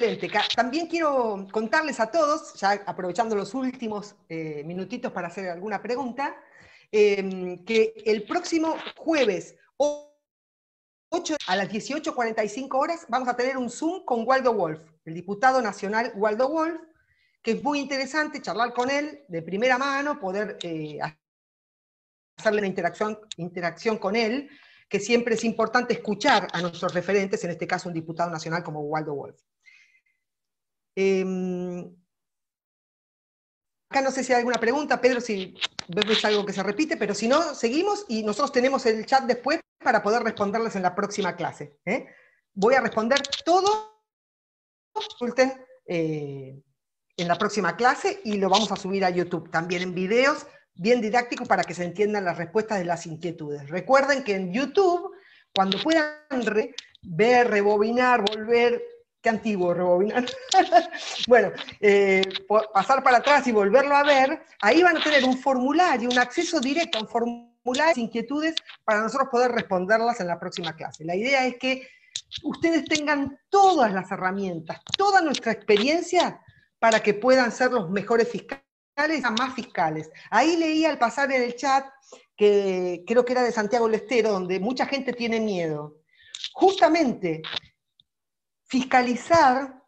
Este, también quiero contarles a todos, ya aprovechando los últimos eh, minutitos para hacer alguna pregunta, em, que el próximo jueves a las 18.45 horas vamos a tener un Zoom con Waldo Wolf, el diputado nacional Waldo Wolf, que es muy interesante charlar con él de primera mano, poder eh, hacerle una interacción, interacción con él, que siempre es importante escuchar a nuestros referentes, en este caso un diputado nacional como Waldo Wolf. Em, acá no sé si hay alguna pregunta, Pedro, si ves algo que se repite, pero si no, seguimos y nosotros tenemos el chat después para poder responderles en la próxima clase. ¿eh? Voy a responder todo, consulten eh, en la próxima clase y lo vamos a subir a YouTube también en videos bien didácticos para que se entiendan las respuestas de las inquietudes. Recuerden que en YouTube, cuando puedan ver, rebobinar, volver, qué antiguo, rebobinar. bueno, eh, pasar para atrás y volverlo a ver, ahí van a tener un formulario, un acceso directo a un formulario, inquietudes, para nosotros poder responderlas en la próxima clase. La idea es que ustedes tengan todas las herramientas, toda nuestra experiencia, para que puedan ser los mejores fiscales, más fiscales. Ahí leí al pasar en el chat que creo que era de Santiago Lestero, donde mucha gente tiene miedo. Justamente fiscalizar,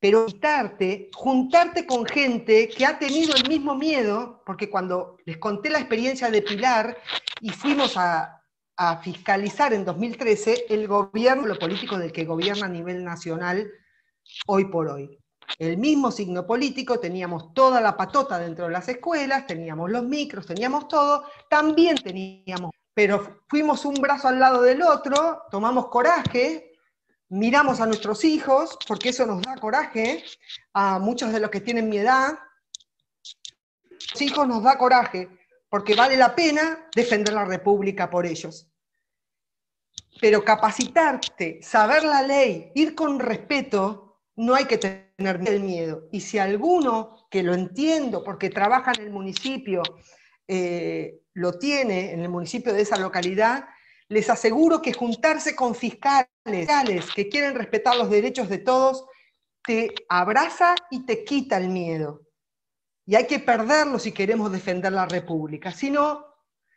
pero juntarte, juntarte con gente que ha tenido el mismo miedo, porque cuando les conté la experiencia de Pilar y fuimos a, a fiscalizar en 2013, el gobierno, lo político del que gobierna a nivel nacional hoy por hoy. El mismo signo político, teníamos toda la patota dentro de las escuelas, teníamos los micros, teníamos todo, también teníamos, pero fuimos un brazo al lado del otro, tomamos coraje, miramos a nuestros hijos, porque eso nos da coraje, a muchos de los que tienen mi edad, los hijos nos da coraje, porque vale la pena defender la República por ellos. Pero capacitarte, saber la ley, ir con respeto, no hay que tener el miedo. Y si alguno, que lo entiendo, porque trabaja en el municipio, eh, lo tiene en el municipio de esa localidad, les aseguro que juntarse con fiscales que quieren respetar los derechos de todos te abraza y te quita el miedo. Y hay que perderlo si queremos defender la República. Si no,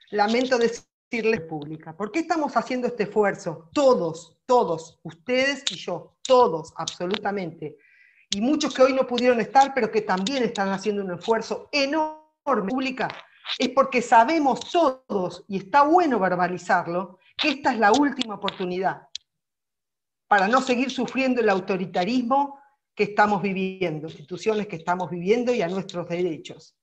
lamento decirles pública, ¿por qué estamos haciendo este esfuerzo? Todos, todos, ustedes y yo, todos, absolutamente. Y muchos que hoy no pudieron estar, pero que también están haciendo un esfuerzo enorme, pública, es porque sabemos todos, y está bueno verbalizarlo, que esta es la última oportunidad para no seguir sufriendo el autoritarismo que estamos viviendo, instituciones que estamos viviendo y a nuestros derechos.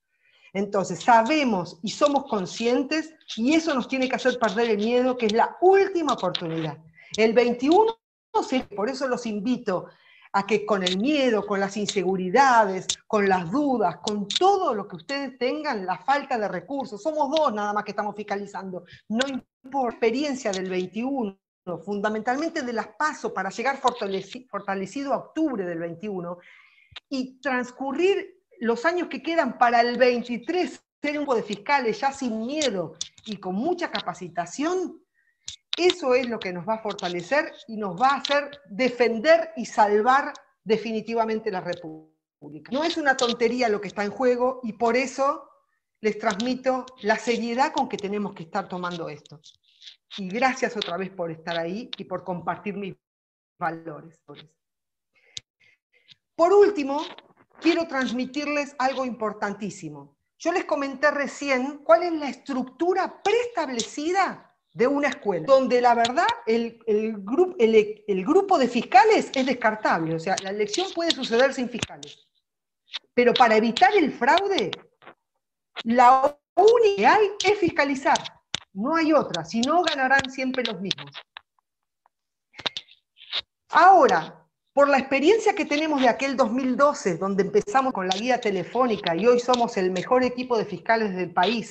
Entonces, sabemos y somos conscientes y eso nos tiene que hacer perder el miedo, que es la última oportunidad. El 21, por eso los invito a que con el miedo, con las inseguridades, con las dudas, con todo lo que ustedes tengan, la falta de recursos, somos dos nada más que estamos fiscalizando, no importa, experiencia del 21, fundamentalmente de las pasos para llegar fortalecido a octubre del 21 y transcurrir los años que quedan para el 23 ser un de fiscales ya sin miedo y con mucha capacitación, eso es lo que nos va a fortalecer y nos va a hacer defender y salvar definitivamente la República. No es una tontería lo que está en juego y por eso les transmito la seriedad con que tenemos que estar tomando esto. Y gracias otra vez por estar ahí y por compartir mis valores. Por último, quiero transmitirles algo importantísimo. Yo les comenté recién cuál es la estructura preestablecida de una escuela, donde la verdad el, el, el, grupo de fiscales es descartable, o sea, la elección puede suceder sin fiscales. Pero para evitar el fraude, la única que hay es fiscalizar, no hay otra, si no ganarán siempre los mismos. Ahora, por la experiencia que tenemos de aquel 2012, donde empezamos con la guía telefónica y hoy somos el mejor equipo de fiscales del país,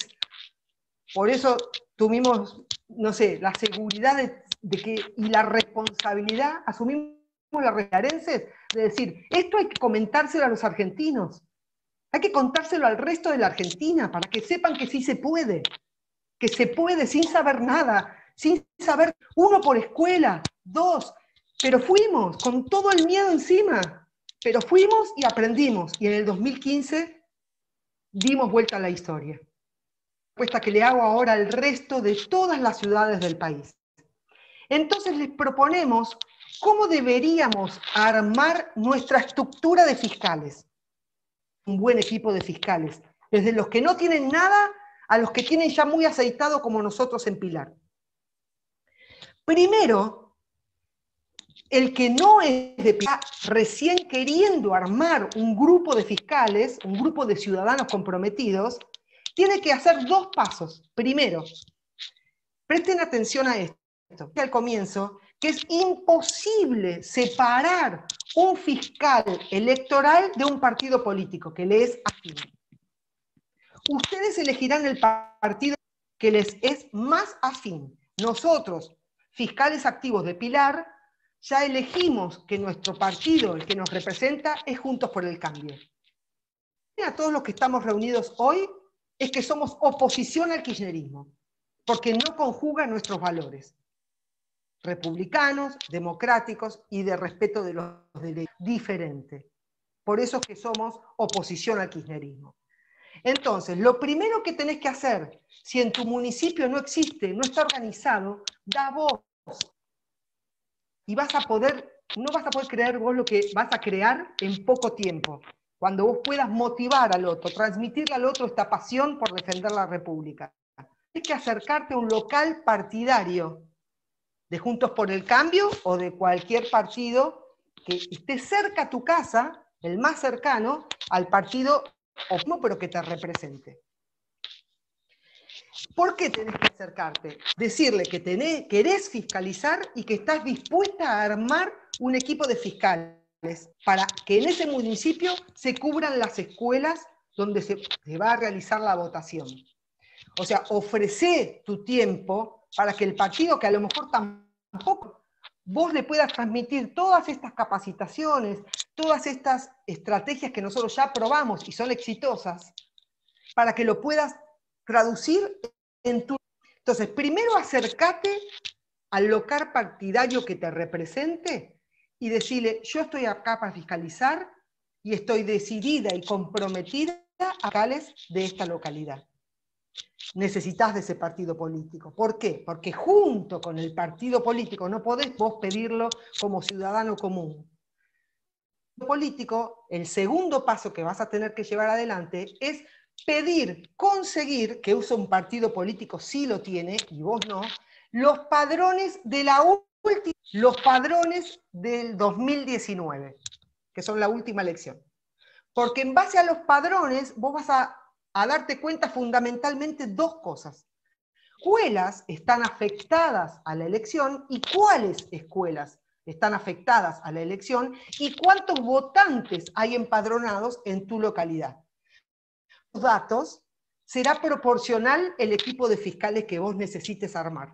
por eso tuvimos no sé, la seguridad de, que, y la responsabilidad, asumimos las rearenses, de decir, esto hay que comentárselo a los argentinos, hay que contárselo al resto de la Argentina para que sepan que sí se puede, que se puede sin saber nada, sin saber, uno por escuela, dos, pero fuimos con todo el miedo encima, pero fuimos y aprendimos. Y en el 2015 dimos vuelta a la historia que le hago ahora al resto de todas las ciudades del país. Entonces les proponemos cómo deberíamos armar nuestra estructura de fiscales. Un buen equipo de fiscales, desde los que no tienen nada a los que tienen ya muy aceitado como nosotros en Pilar. Primero, el que no es de Pilar, recién queriendo armar un grupo de fiscales, un grupo de ciudadanos comprometidos, tiene que hacer dos pasos. Primero, presten atención a esto, al comienzo, que es imposible separar un fiscal electoral de un partido político que le es afín. Ustedes elegirán el partido que les es más afín. Nosotros, fiscales activos de Pilar, ya elegimos que nuestro partido, el que nos representa, es Juntos por el Cambio. A todos los que estamos reunidos hoy, es que somos oposición al kirchnerismo, porque no conjuga nuestros valores republicanos, democráticos y de respeto de los derechos. Diferente. Por eso es que somos oposición al kirchnerismo. Entonces, lo primero que tenés que hacer, si en tu municipio no existe, no está organizado, da voz. Y vas a poder, no vas a poder crear vos lo que vas a crear en poco tiempo. Cuando vos puedas motivar al otro, transmitirle al otro esta pasión por defender la República. Tienes que acercarte a un local partidario de Juntos por el Cambio o de cualquier partido que esté cerca a tu casa, el más cercano al partido no, pero que te represente. ¿Por qué tenés que acercarte? Decirle que tenés, querés fiscalizar y que estás dispuesta a armar un equipo de fiscal para que en ese municipio se cubran las escuelas donde se, va a realizar la votación. O sea, ofrece tu tiempo para que el partido, que a lo mejor tampoco, vos le puedas transmitir todas estas capacitaciones, todas estas estrategias que nosotros ya probamos y son exitosas, para que lo puedas traducir en tu... Entonces, primero acércate al local partidario que te represente y decirle, yo estoy acá para fiscalizar y estoy decidida y comprometida a cales de esta localidad. Necesitas de ese partido político. ¿Por qué? Porque junto con el partido político no podés vos pedirlo como ciudadano común. El político, el segundo paso que vas a tener que llevar adelante es pedir, conseguir, que usa un partido político, si lo tiene y vos no, los padrones de la última los padrones del 2019, que son la última elección. Porque en base a los padrones vos vas a, darte cuenta fundamentalmente dos cosas. ¿Escuelas están afectadas a la elección y cuáles escuelas están afectadas a la elección y cuántos votantes hay empadronados en tu localidad? Los datos será proporcional el equipo de fiscales que vos necesites armar.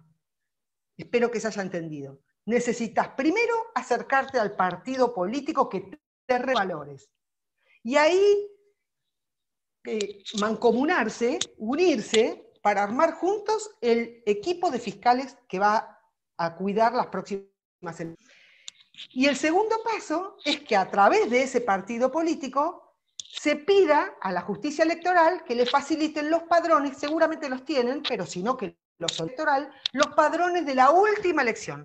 Espero que se haya entendido necesitas primero acercarte al partido político que te revalores. Y ahí eh, mancomunarse, unirse para armar juntos el equipo de fiscales que va a cuidar las próximas elecciones. Y el segundo paso es que a través de ese partido político se pida a la justicia electoral que le faciliten los padrones, seguramente los tienen, pero si no que los electoral, los padrones de la última elección,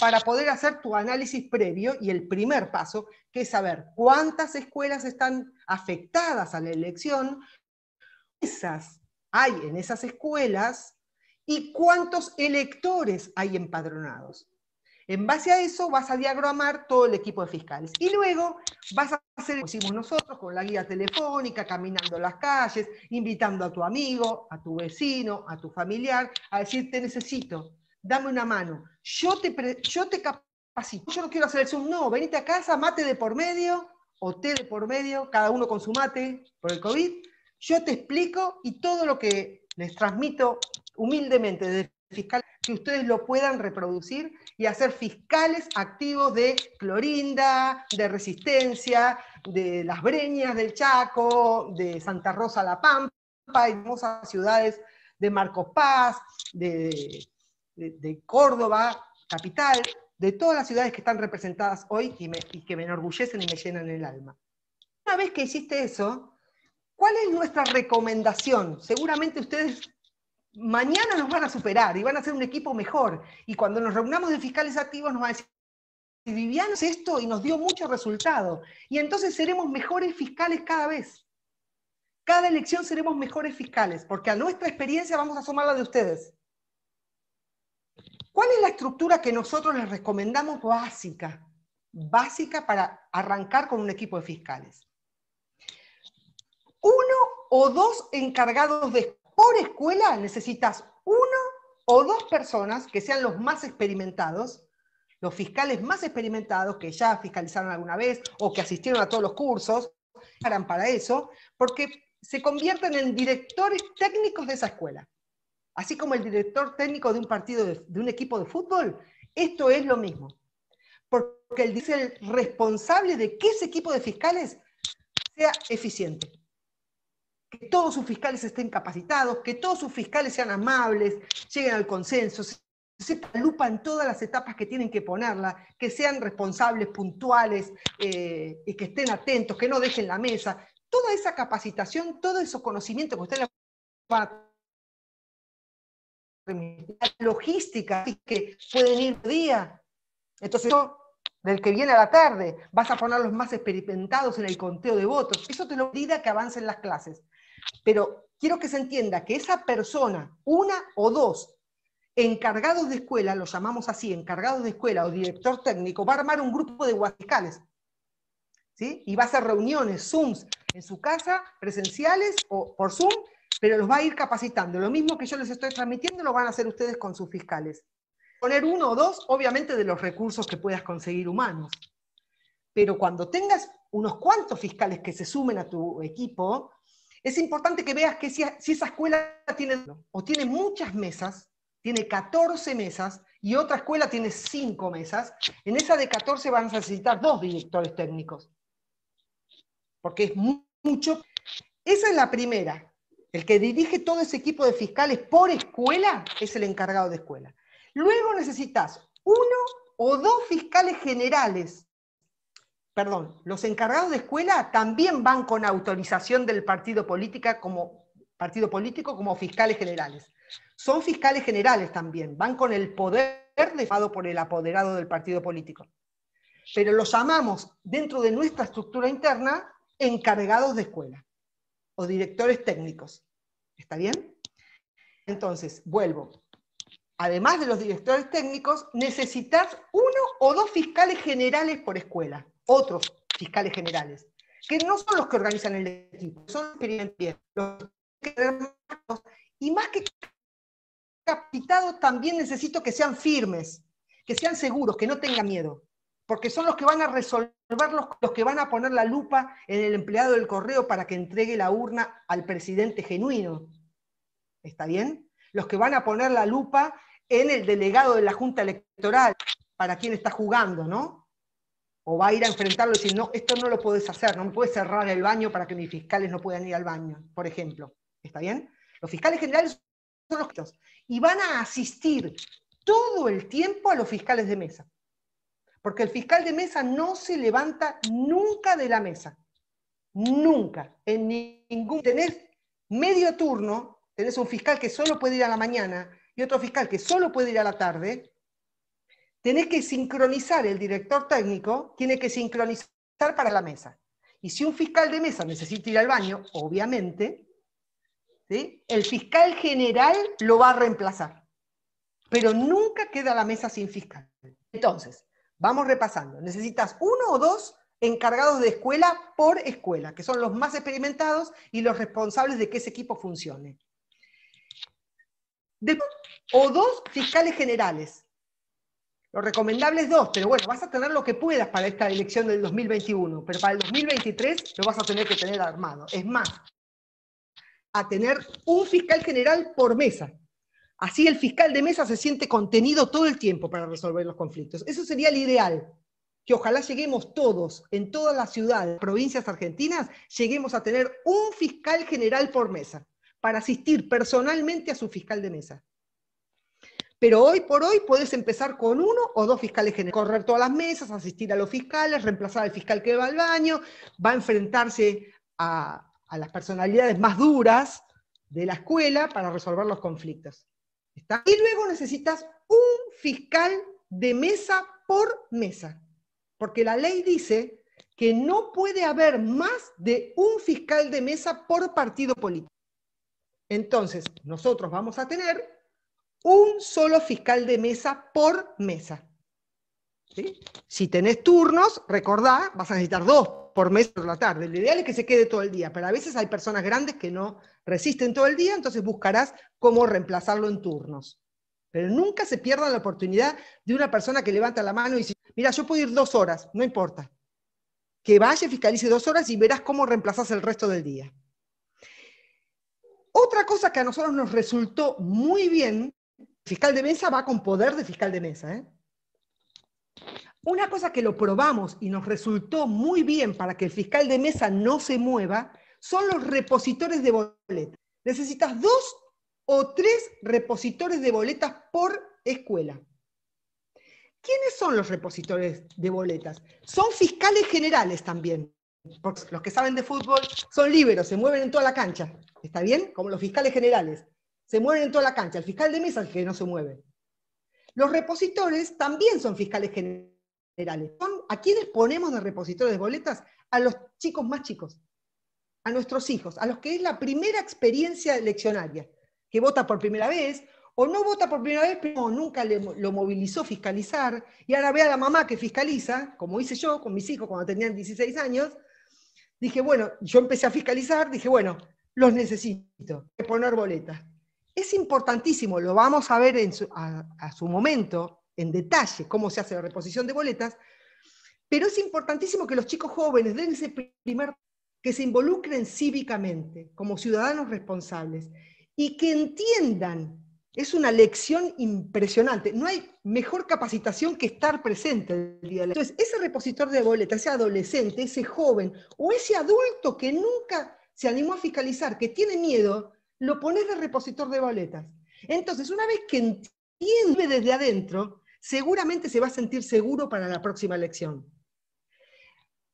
para poder hacer tu análisis previo y el primer paso, que es saber cuántas escuelas están afectadas a la elección, esas hay en esas escuelas y cuántos electores hay empadronados. En base a eso vas a diagramar todo el equipo de fiscales. Y luego vas a hacer, hicimos nosotros, con la guía telefónica, caminando las calles, invitando a tu amigo, a tu vecino, a tu familiar, a decir, te necesito, dame una mano, yo te, yo te capacito, yo no quiero hacer el Zoom, no, venite a casa, mate de por medio o té de por medio, cada uno con su mate por el COVID, yo te explico y todo lo que les transmito humildemente desde fiscal, que ustedes lo puedan reproducir y hacer fiscales activos de Clorinda, de Resistencia, de Las Breñas del Chaco, de Santa Rosa La Pampa, hermosas ciudades de Marcos Paz, de, de, Córdoba, capital, de todas las ciudades que están representadas hoy y, que me enorgullecen y me llenan el alma. Una vez que hiciste eso, ¿cuál es nuestra recomendación? Seguramente ustedes mañana nos van a superar y van a ser un equipo mejor. Y cuando nos reunamos de fiscales activos nos van a decir, Vivian esto y nos dio mucho resultado. Y entonces seremos mejores fiscales cada vez. Cada elección seremos mejores fiscales, porque a nuestra experiencia vamos a sumar la de ustedes. ¿Cuál es la estructura que nosotros les recomendamos básica? Básica para arrancar con un equipo de fiscales. Uno o dos encargados de por escuela necesitas uno o dos personas que sean los más experimentados, los fiscales más experimentados que ya fiscalizaron alguna vez o que asistieron a todos los cursos, harán para eso, porque se convierten en directores técnicos de esa escuela así como el director técnico de un partido, de, un equipo de fútbol, esto es lo mismo. Porque él dice el responsable de que ese equipo de fiscales sea eficiente. Que todos sus fiscales estén capacitados, que todos sus fiscales sean amables, lleguen al consenso, se lupan todas las etapas que tienen que ponerla, que sean responsables, puntuales eh, y que estén atentos, que no dejen la mesa. Toda esa capacitación, todo ese conocimiento que ustedes va a la logística, que pueden ir día. Entonces, del que viene a la tarde, vas a poner los más experimentados en el conteo de votos. Eso te lo dirá que avancen las clases. Pero quiero que se entienda que esa persona, una o dos, encargados de escuela, los llamamos así, encargados de escuela o director técnico, va a armar un grupo de guascales. ¿sí? Y va a hacer reuniones, Zooms, en su casa, presenciales o por Zoom, pero los va a ir capacitando. Lo mismo que yo les estoy transmitiendo lo van a hacer ustedes con sus fiscales. Poner uno o dos, obviamente, de los recursos que puedas conseguir humanos. Pero cuando tengas unos cuantos fiscales que se sumen a tu equipo, es importante que veas que si, esa escuela tiene, o tiene muchas mesas, tiene 14 mesas, y otra escuela tiene 5 mesas, en esa de 14 van a necesitar dos directores técnicos. Porque es mucho. Esa es la primera. El que dirige todo ese equipo de fiscales por escuela es el encargado de escuela. Luego necesitas uno o dos fiscales generales. Perdón, los encargados de escuela también van con autorización del partido, como, partido político como fiscales generales. Son fiscales generales también, van con el poder dejado por el apoderado del partido político. Pero los llamamos dentro de nuestra estructura interna encargados de escuela o directores técnicos. ¿Está bien? Entonces, vuelvo. Además de los directores técnicos, necesitas uno o dos fiscales generales por escuela, otros fiscales generales, que no son los que organizan el equipo, son los que y más que capacitados también necesito que sean firmes, que sean seguros, que no tengan miedo porque son los que van a resolver, los, que van a poner la lupa en el empleado del correo para que entregue la urna al presidente genuino. ¿Está bien? Los que van a poner la lupa en el delegado de la Junta Electoral, para quien está jugando, ¿no? O va a ir a enfrentarlo y decir, no, esto no lo puedes hacer, no me puedes cerrar el baño para que mis fiscales no puedan ir al baño, por ejemplo. ¿Está bien? Los fiscales generales son los que... Y van a asistir todo el tiempo a los fiscales de mesa. Porque el fiscal de mesa no se levanta nunca de la mesa. Nunca. En ningún. Tenés medio turno, tenés un fiscal que solo puede ir a la mañana y otro fiscal que solo puede ir a la tarde. Tenés que sincronizar el director técnico, tiene que sincronizar para la mesa. Y si un fiscal de mesa necesita ir al baño, obviamente, ¿sí? el fiscal general lo va a reemplazar. Pero nunca queda la mesa sin fiscal. Entonces, Vamos repasando. Necesitas uno o dos encargados de escuela por escuela, que son los más experimentados y los responsables de que ese equipo funcione. o dos fiscales generales. Lo recomendable es dos, pero bueno, vas a tener lo que puedas para esta elección del 2021, pero para el 2023 lo vas a tener que tener armado. Es más, a tener un fiscal general por mesa. Así el fiscal de mesa se siente contenido todo el tiempo para resolver los conflictos. Eso sería el ideal, que ojalá lleguemos todos, en todas las ciudades, provincias argentinas, lleguemos a tener un fiscal general por mesa, para asistir personalmente a su fiscal de mesa. Pero hoy por hoy puedes empezar con uno o dos fiscales generales, correr todas las mesas, asistir a los fiscales, reemplazar al fiscal que va al baño, va a enfrentarse a las personalidades más duras de la escuela para resolver los conflictos. Y luego necesitas un fiscal de mesa por mesa, porque la ley dice que no puede haber más de un fiscal de mesa por partido político. Entonces, nosotros vamos a tener un solo fiscal de mesa por mesa. Si tenés turnos, recordá, vas a necesitar dos por mes por la tarde. Lo ideal es que se quede todo el día, pero a veces hay personas grandes que no resisten todo el día, entonces buscarás cómo reemplazarlo en turnos. Pero nunca se pierda la oportunidad de una persona que levanta la mano y dice, mira, yo puedo ir dos horas, no importa. Que vaya, fiscalice dos horas y verás cómo reemplazas el resto del día. Otra cosa que a nosotros nos resultó muy bien, fiscal de mesa va con poder de fiscal de mesa, ¿eh? Una cosa que lo probamos y nos resultó muy bien para que el fiscal de mesa no se mueva son los repositores de boletas. Necesitas dos o tres repositores de boletas por escuela. ¿Quiénes son los repositores de boletas? Son fiscales generales también. los que saben de fútbol son liberos, se mueven en toda la cancha. ¿Está bien? Como los fiscales generales. Se mueven en toda la cancha. El fiscal de mesa es el que no se mueve. Los repositores también son fiscales generales. ¿A quiénes ponemos de repositores de boletas? A los chicos más chicos, a nuestros hijos, a los que es la primera experiencia eleccionaria, que vota por primera vez o no vota por primera vez, pero nunca lo movilizó fiscalizar, y ahora ve a la mamá que fiscaliza, como hice yo con mis hijos cuando tenían 16 años, dije, bueno, yo empecé a fiscalizar, dije, bueno, los necesito, poner boletas es importantísimo, lo vamos a ver a, su momento en detalle cómo se hace la reposición de boletas, pero es importantísimo que los chicos jóvenes den ese primer que se involucren cívicamente como ciudadanos responsables y que entiendan, es una lección impresionante, no hay mejor capacitación que estar presente Entonces, ese repositor de boletas, ese adolescente, ese joven o ese adulto que nunca se animó a fiscalizar, que tiene miedo, lo pones de repositor de boletas. Entonces, una vez que entiende desde adentro, seguramente se va a sentir seguro para la próxima elección.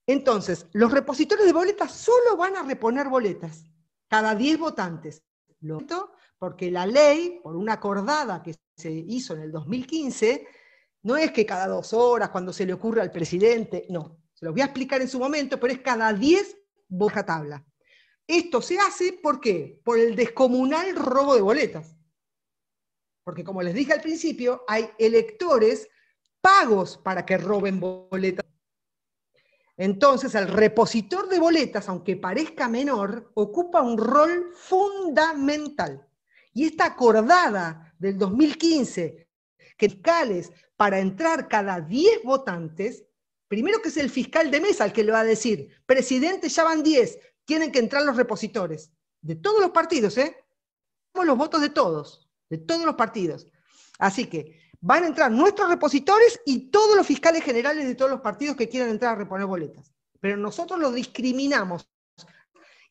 Entonces, los repositores de boletas solo van a reponer boletas cada 10 votantes. Lo porque la ley, por una acordada que se hizo en el 2015, no es que cada dos horas, cuando se le ocurre al presidente, no. Se lo voy a explicar en su momento, pero es cada 10 boca tabla. Esto se hace, ¿por qué? Por el descomunal robo de boletas. Porque como les dije al principio, hay electores pagos para que roben boletas. Entonces, el repositor de boletas, aunque parezca menor, ocupa un rol fundamental. Y esta acordada del 2015, que cales para entrar cada 10 votantes, primero que es el fiscal de mesa el que le va a decir, presidente, ya van 10, tienen que entrar los repositores de todos los partidos, ¿eh? Los votos de todos, de todos los partidos. Así que van a entrar nuestros repositores y todos los fiscales generales de todos los partidos que quieran entrar a reponer boletas. Pero nosotros los discriminamos.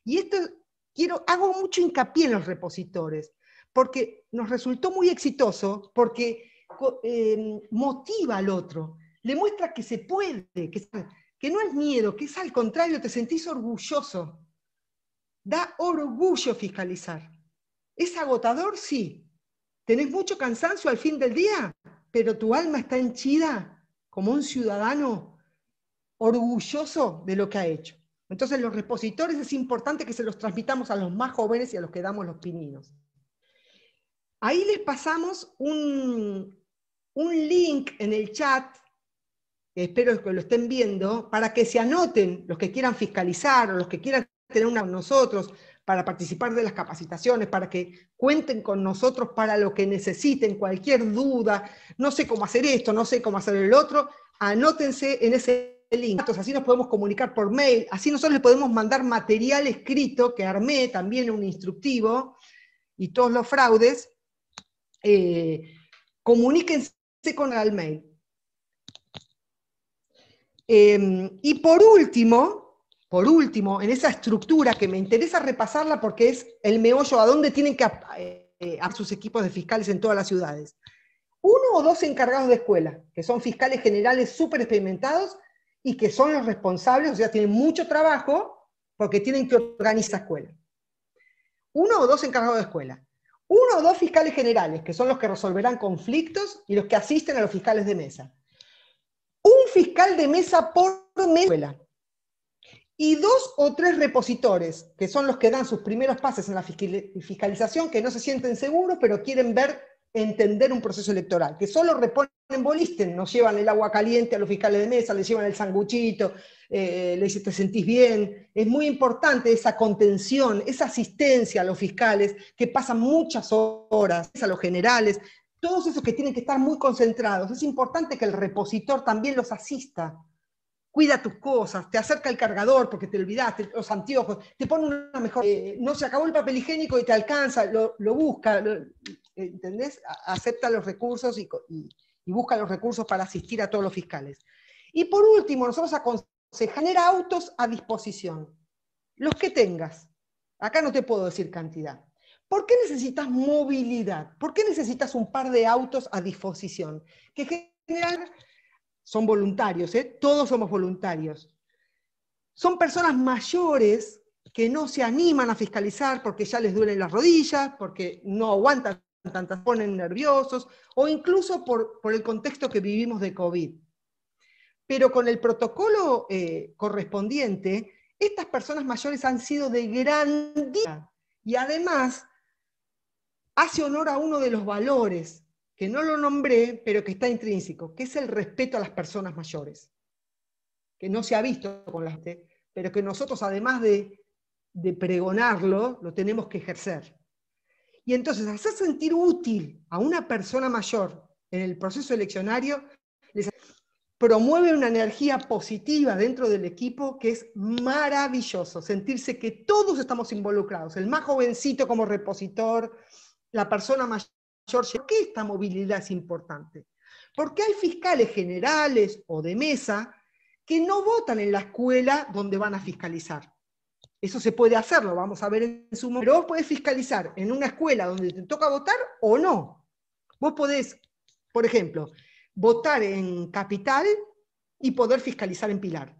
Y esto quiero, hago mucho hincapié en los repositores, porque nos resultó muy exitoso, porque em, motiva al otro, le muestra que se puede, que, que no es miedo, que es al contrario, te sentís orgulloso Da orgullo fiscalizar. ¿Es agotador? Sí. ¿Tenés mucho cansancio al fin del día? Pero tu alma está henchida como un ciudadano orgulloso de lo que ha hecho. Entonces los repositores es importante que se los transmitamos a los más jóvenes y a los que damos los pininos. Ahí les pasamos un, un link en el chat, espero que lo estén viendo, para que se anoten los que quieran fiscalizar o los que quieran tener una nosotros, para participar de las capacitaciones, para que cuenten con nosotros para lo que necesiten, cualquier duda, no sé cómo hacer esto, no sé cómo hacer el otro, anótense en ese link. así nos podemos comunicar por mail, así nosotros les podemos mandar material escrito que armé, también un instructivo, y todos los fraudes. Eh, comuníquense con el mail. Em, y por último, por último, en esa estructura que me interesa repasarla porque es el meollo a dónde tienen que eh, eh, a sus equipos de fiscales en todas las ciudades. Uno o dos encargados de escuela, que son fiscales generales súper experimentados y que son los responsables, o sea, tienen mucho trabajo porque tienen que organizar escuela. Uno o dos encargados de escuela. Uno o dos fiscales generales, que son los que resolverán conflictos y los que asisten a los fiscales de mesa. Un fiscal de mesa por mes y dos o tres repositores, que son los que dan sus primeros pases en la fiscalización, que no se sienten seguros, pero quieren ver, entender un proceso electoral, que solo reponen bolisten, nos llevan el agua caliente a los fiscales de mesa, les llevan el sanguchito, eh, le dicen te sentís bien. Es muy importante esa contención, esa asistencia a los fiscales, que pasan muchas horas, a los generales, todos esos que tienen que estar muy concentrados. Es importante que el repositor también los asista cuida tus cosas, te acerca el cargador porque te olvidaste, los anteojos, te pone una mejor, eh, no se acabó el papel higiénico y te alcanza, lo, busca, ¿entendés? Acepta los recursos y, busca los recursos para asistir a todos los fiscales. Y por último, nosotros aconsejamos, genera autos a disposición, los que tengas. Acá no te puedo decir cantidad. ¿Por qué necesitas movilidad? ¿Por qué necesitas un par de autos a disposición? Que generan son voluntarios, ¿eh? todos somos voluntarios. Son personas mayores que no se animan a fiscalizar porque ya les duelen las rodillas, porque no aguantan tantas, ponen nerviosos, o incluso por, el contexto que vivimos de COVID. Pero con el protocolo eh, correspondiente, estas personas mayores han sido de gran y además hace honor a uno de los valores que no lo nombré, pero que está intrínseco, que es el respeto a las personas mayores, que no se ha visto con las T, pero que nosotros, además de, de pregonarlo, lo tenemos que ejercer. Y entonces, hacer sentir útil a una persona mayor en el proceso eleccionario, les promueve una energía positiva dentro del equipo que es maravilloso, sentirse que todos estamos involucrados, el más jovencito como repositor, la persona mayor ¿por qué esta movilidad es importante? Porque hay fiscales generales o de mesa que no votan en la escuela donde van a fiscalizar. Eso se puede hacer, lo vamos a ver en su momento. Pero vos podés fiscalizar en una escuela donde te toca votar o no. Vos podés, por ejemplo, votar en Capital y poder fiscalizar en Pilar.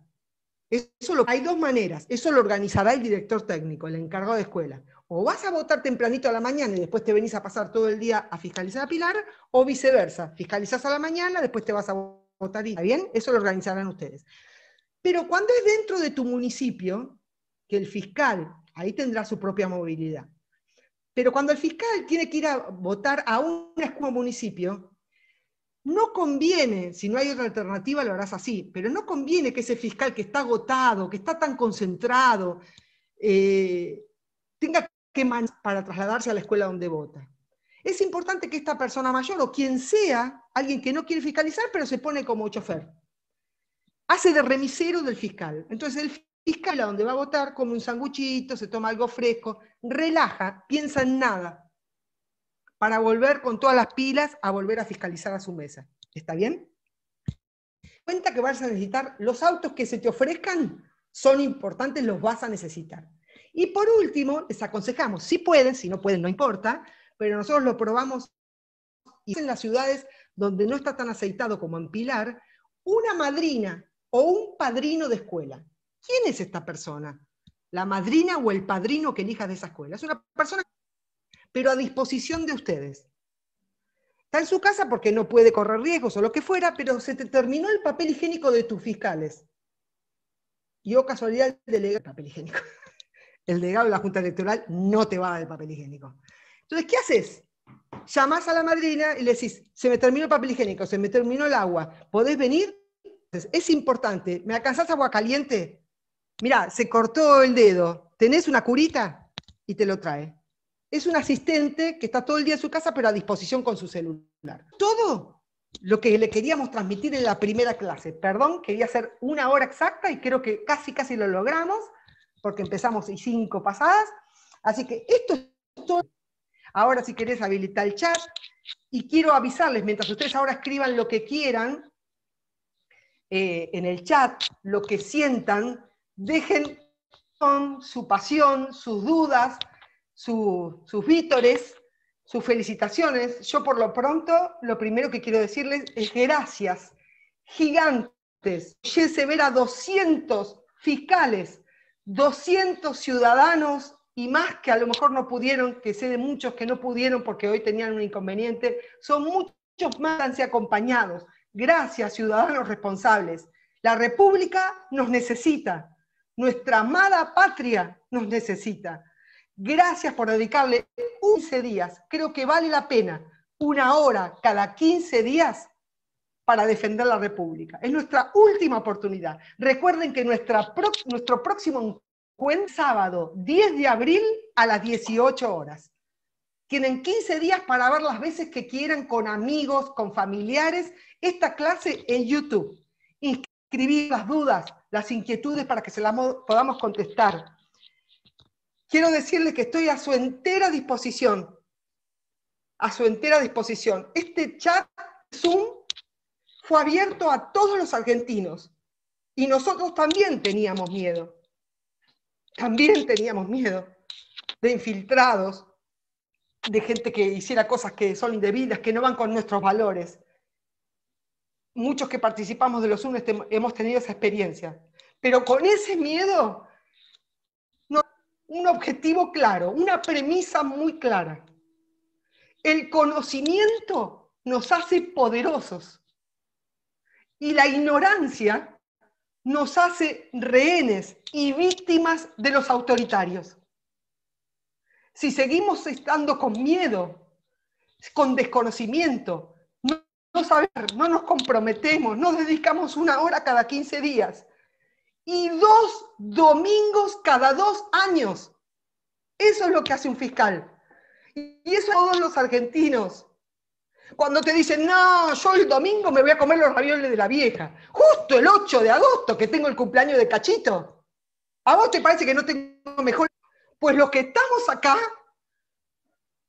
Eso hay dos maneras. Eso lo organizará el director técnico, el encargado de escuela o vas a votar tempranito a la mañana y después te venís a pasar todo el día a fiscalizar a Pilar, o viceversa, fiscalizás a la mañana, después te vas a votar y está bien, eso lo organizarán ustedes. Pero cuando es dentro de tu municipio, que el fiscal ahí tendrá su propia movilidad. Pero cuando el fiscal tiene que ir a votar a un municipio, no conviene, si no hay otra alternativa lo harás así, pero no conviene que ese fiscal que está agotado, que está tan concentrado, eh, tenga tenga para trasladarse a la escuela donde vota. Es importante que esta persona mayor o quien sea, alguien que no quiere fiscalizar, pero se pone como chofer, hace de remisero del fiscal. Entonces el fiscal a donde va a votar come un sanguchito, se toma algo fresco, relaja, piensa en nada, para volver con todas las pilas a volver a fiscalizar a su mesa. ¿Está bien? Cuenta que vas a necesitar los autos que se te ofrezcan, son importantes, los vas a necesitar. Y por último, les aconsejamos, si pueden, si no pueden, no importa, pero nosotros lo probamos y en las ciudades donde no está tan aceitado como en Pilar, una madrina o un padrino de escuela. ¿Quién es esta persona? La madrina o el padrino que elijas de esa escuela. Es una persona, pero a disposición de ustedes. Está en su casa porque no puede correr riesgos o lo que fuera, pero se te terminó el papel higiénico de tus fiscales. Y o oh, casualidad, delega el papel higiénico el delegado de la Junta Electoral no te va del papel higiénico. Entonces, ¿qué haces? Llamás a la madrina y le decís, se me terminó el papel higiénico, se me terminó el agua, ¿podés venir? es importante, ¿me alcanzás agua caliente? Mirá, se cortó el dedo, ¿tenés una curita? Y te lo trae. Es un asistente que está todo el día en su casa, pero a disposición con su celular. Todo lo que le queríamos transmitir en la primera clase. Perdón, quería hacer una hora exacta y creo que casi, casi lo logramos porque empezamos y cinco pasadas. Así que esto es todo. Ahora, si querés, habilitar el chat. Y quiero avisarles, mientras ustedes ahora escriban lo que quieran eh, en el chat, lo que sientan, dejen su pasión, sus dudas, sus vítores, sus felicitaciones. Yo por lo pronto, lo primero que quiero decirles es gracias, gigantes. ya ver a 200 fiscales 200 ciudadanos y más que a lo mejor no pudieron, que sé de muchos que no pudieron porque hoy tenían un inconveniente, son muchos más que han acompañados. Gracias, ciudadanos responsables. La República nos necesita, nuestra amada patria nos necesita. Gracias por dedicarle 15 días, creo que vale la pena, una hora cada 15 días para defender la República. Es nuestra última oportunidad. Recuerden que nuestra nuestro próximo encuentro sábado 10 de abril a las 18 horas. Tienen 15 días para ver las veces que quieran con amigos, con familiares, esta clase en YouTube. Inscribir las dudas, las inquietudes para que se las podamos contestar. Quiero decirles que estoy a su entera disposición. A su entera disposición. Este chat Zoom fue abierto a todos los argentinos. Y nosotros también teníamos miedo. También teníamos miedo de infiltrados, de gente que hiciera cosas que son indebidas, que no van con nuestros valores. Muchos que participamos de los UNES hemos tenido esa experiencia. Pero con ese miedo, un objetivo claro, una premisa muy clara. El conocimiento nos hace poderosos y la ignorancia nos hace rehenes y víctimas de los autoritarios. Si seguimos estando con miedo, con desconocimiento, no, no nos comprometemos, no dedicamos una hora cada 15 días y dos domingos cada dos años. Eso es lo que hace un fiscal. Y eso todos los argentinos cuando te dicen, no, yo el domingo me voy a comer los ravioles de la vieja. Justo el 8 de agosto, que tengo el cumpleaños de Cachito. ¿A vos te parece que no tengo mejor? Pues los que estamos acá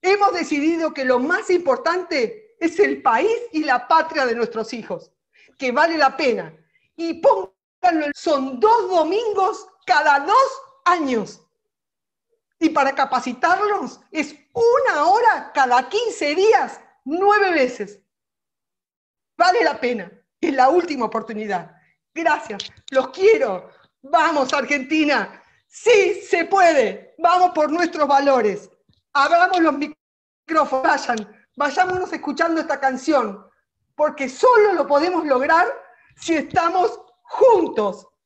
hemos decidido que lo más importante es el país y la patria de nuestros hijos, que vale la pena. Y pónganlo, son dos domingos cada dos años. Y para capacitarlos es una hora cada 15 días nueve veces. Vale la pena. Es la última oportunidad. Gracias. Los quiero. Vamos, Argentina. Sí, se puede. Vamos por nuestros valores. Abramos los micrófonos. Vayan. Vayámonos escuchando esta canción. Porque solo lo podemos lograr si estamos juntos.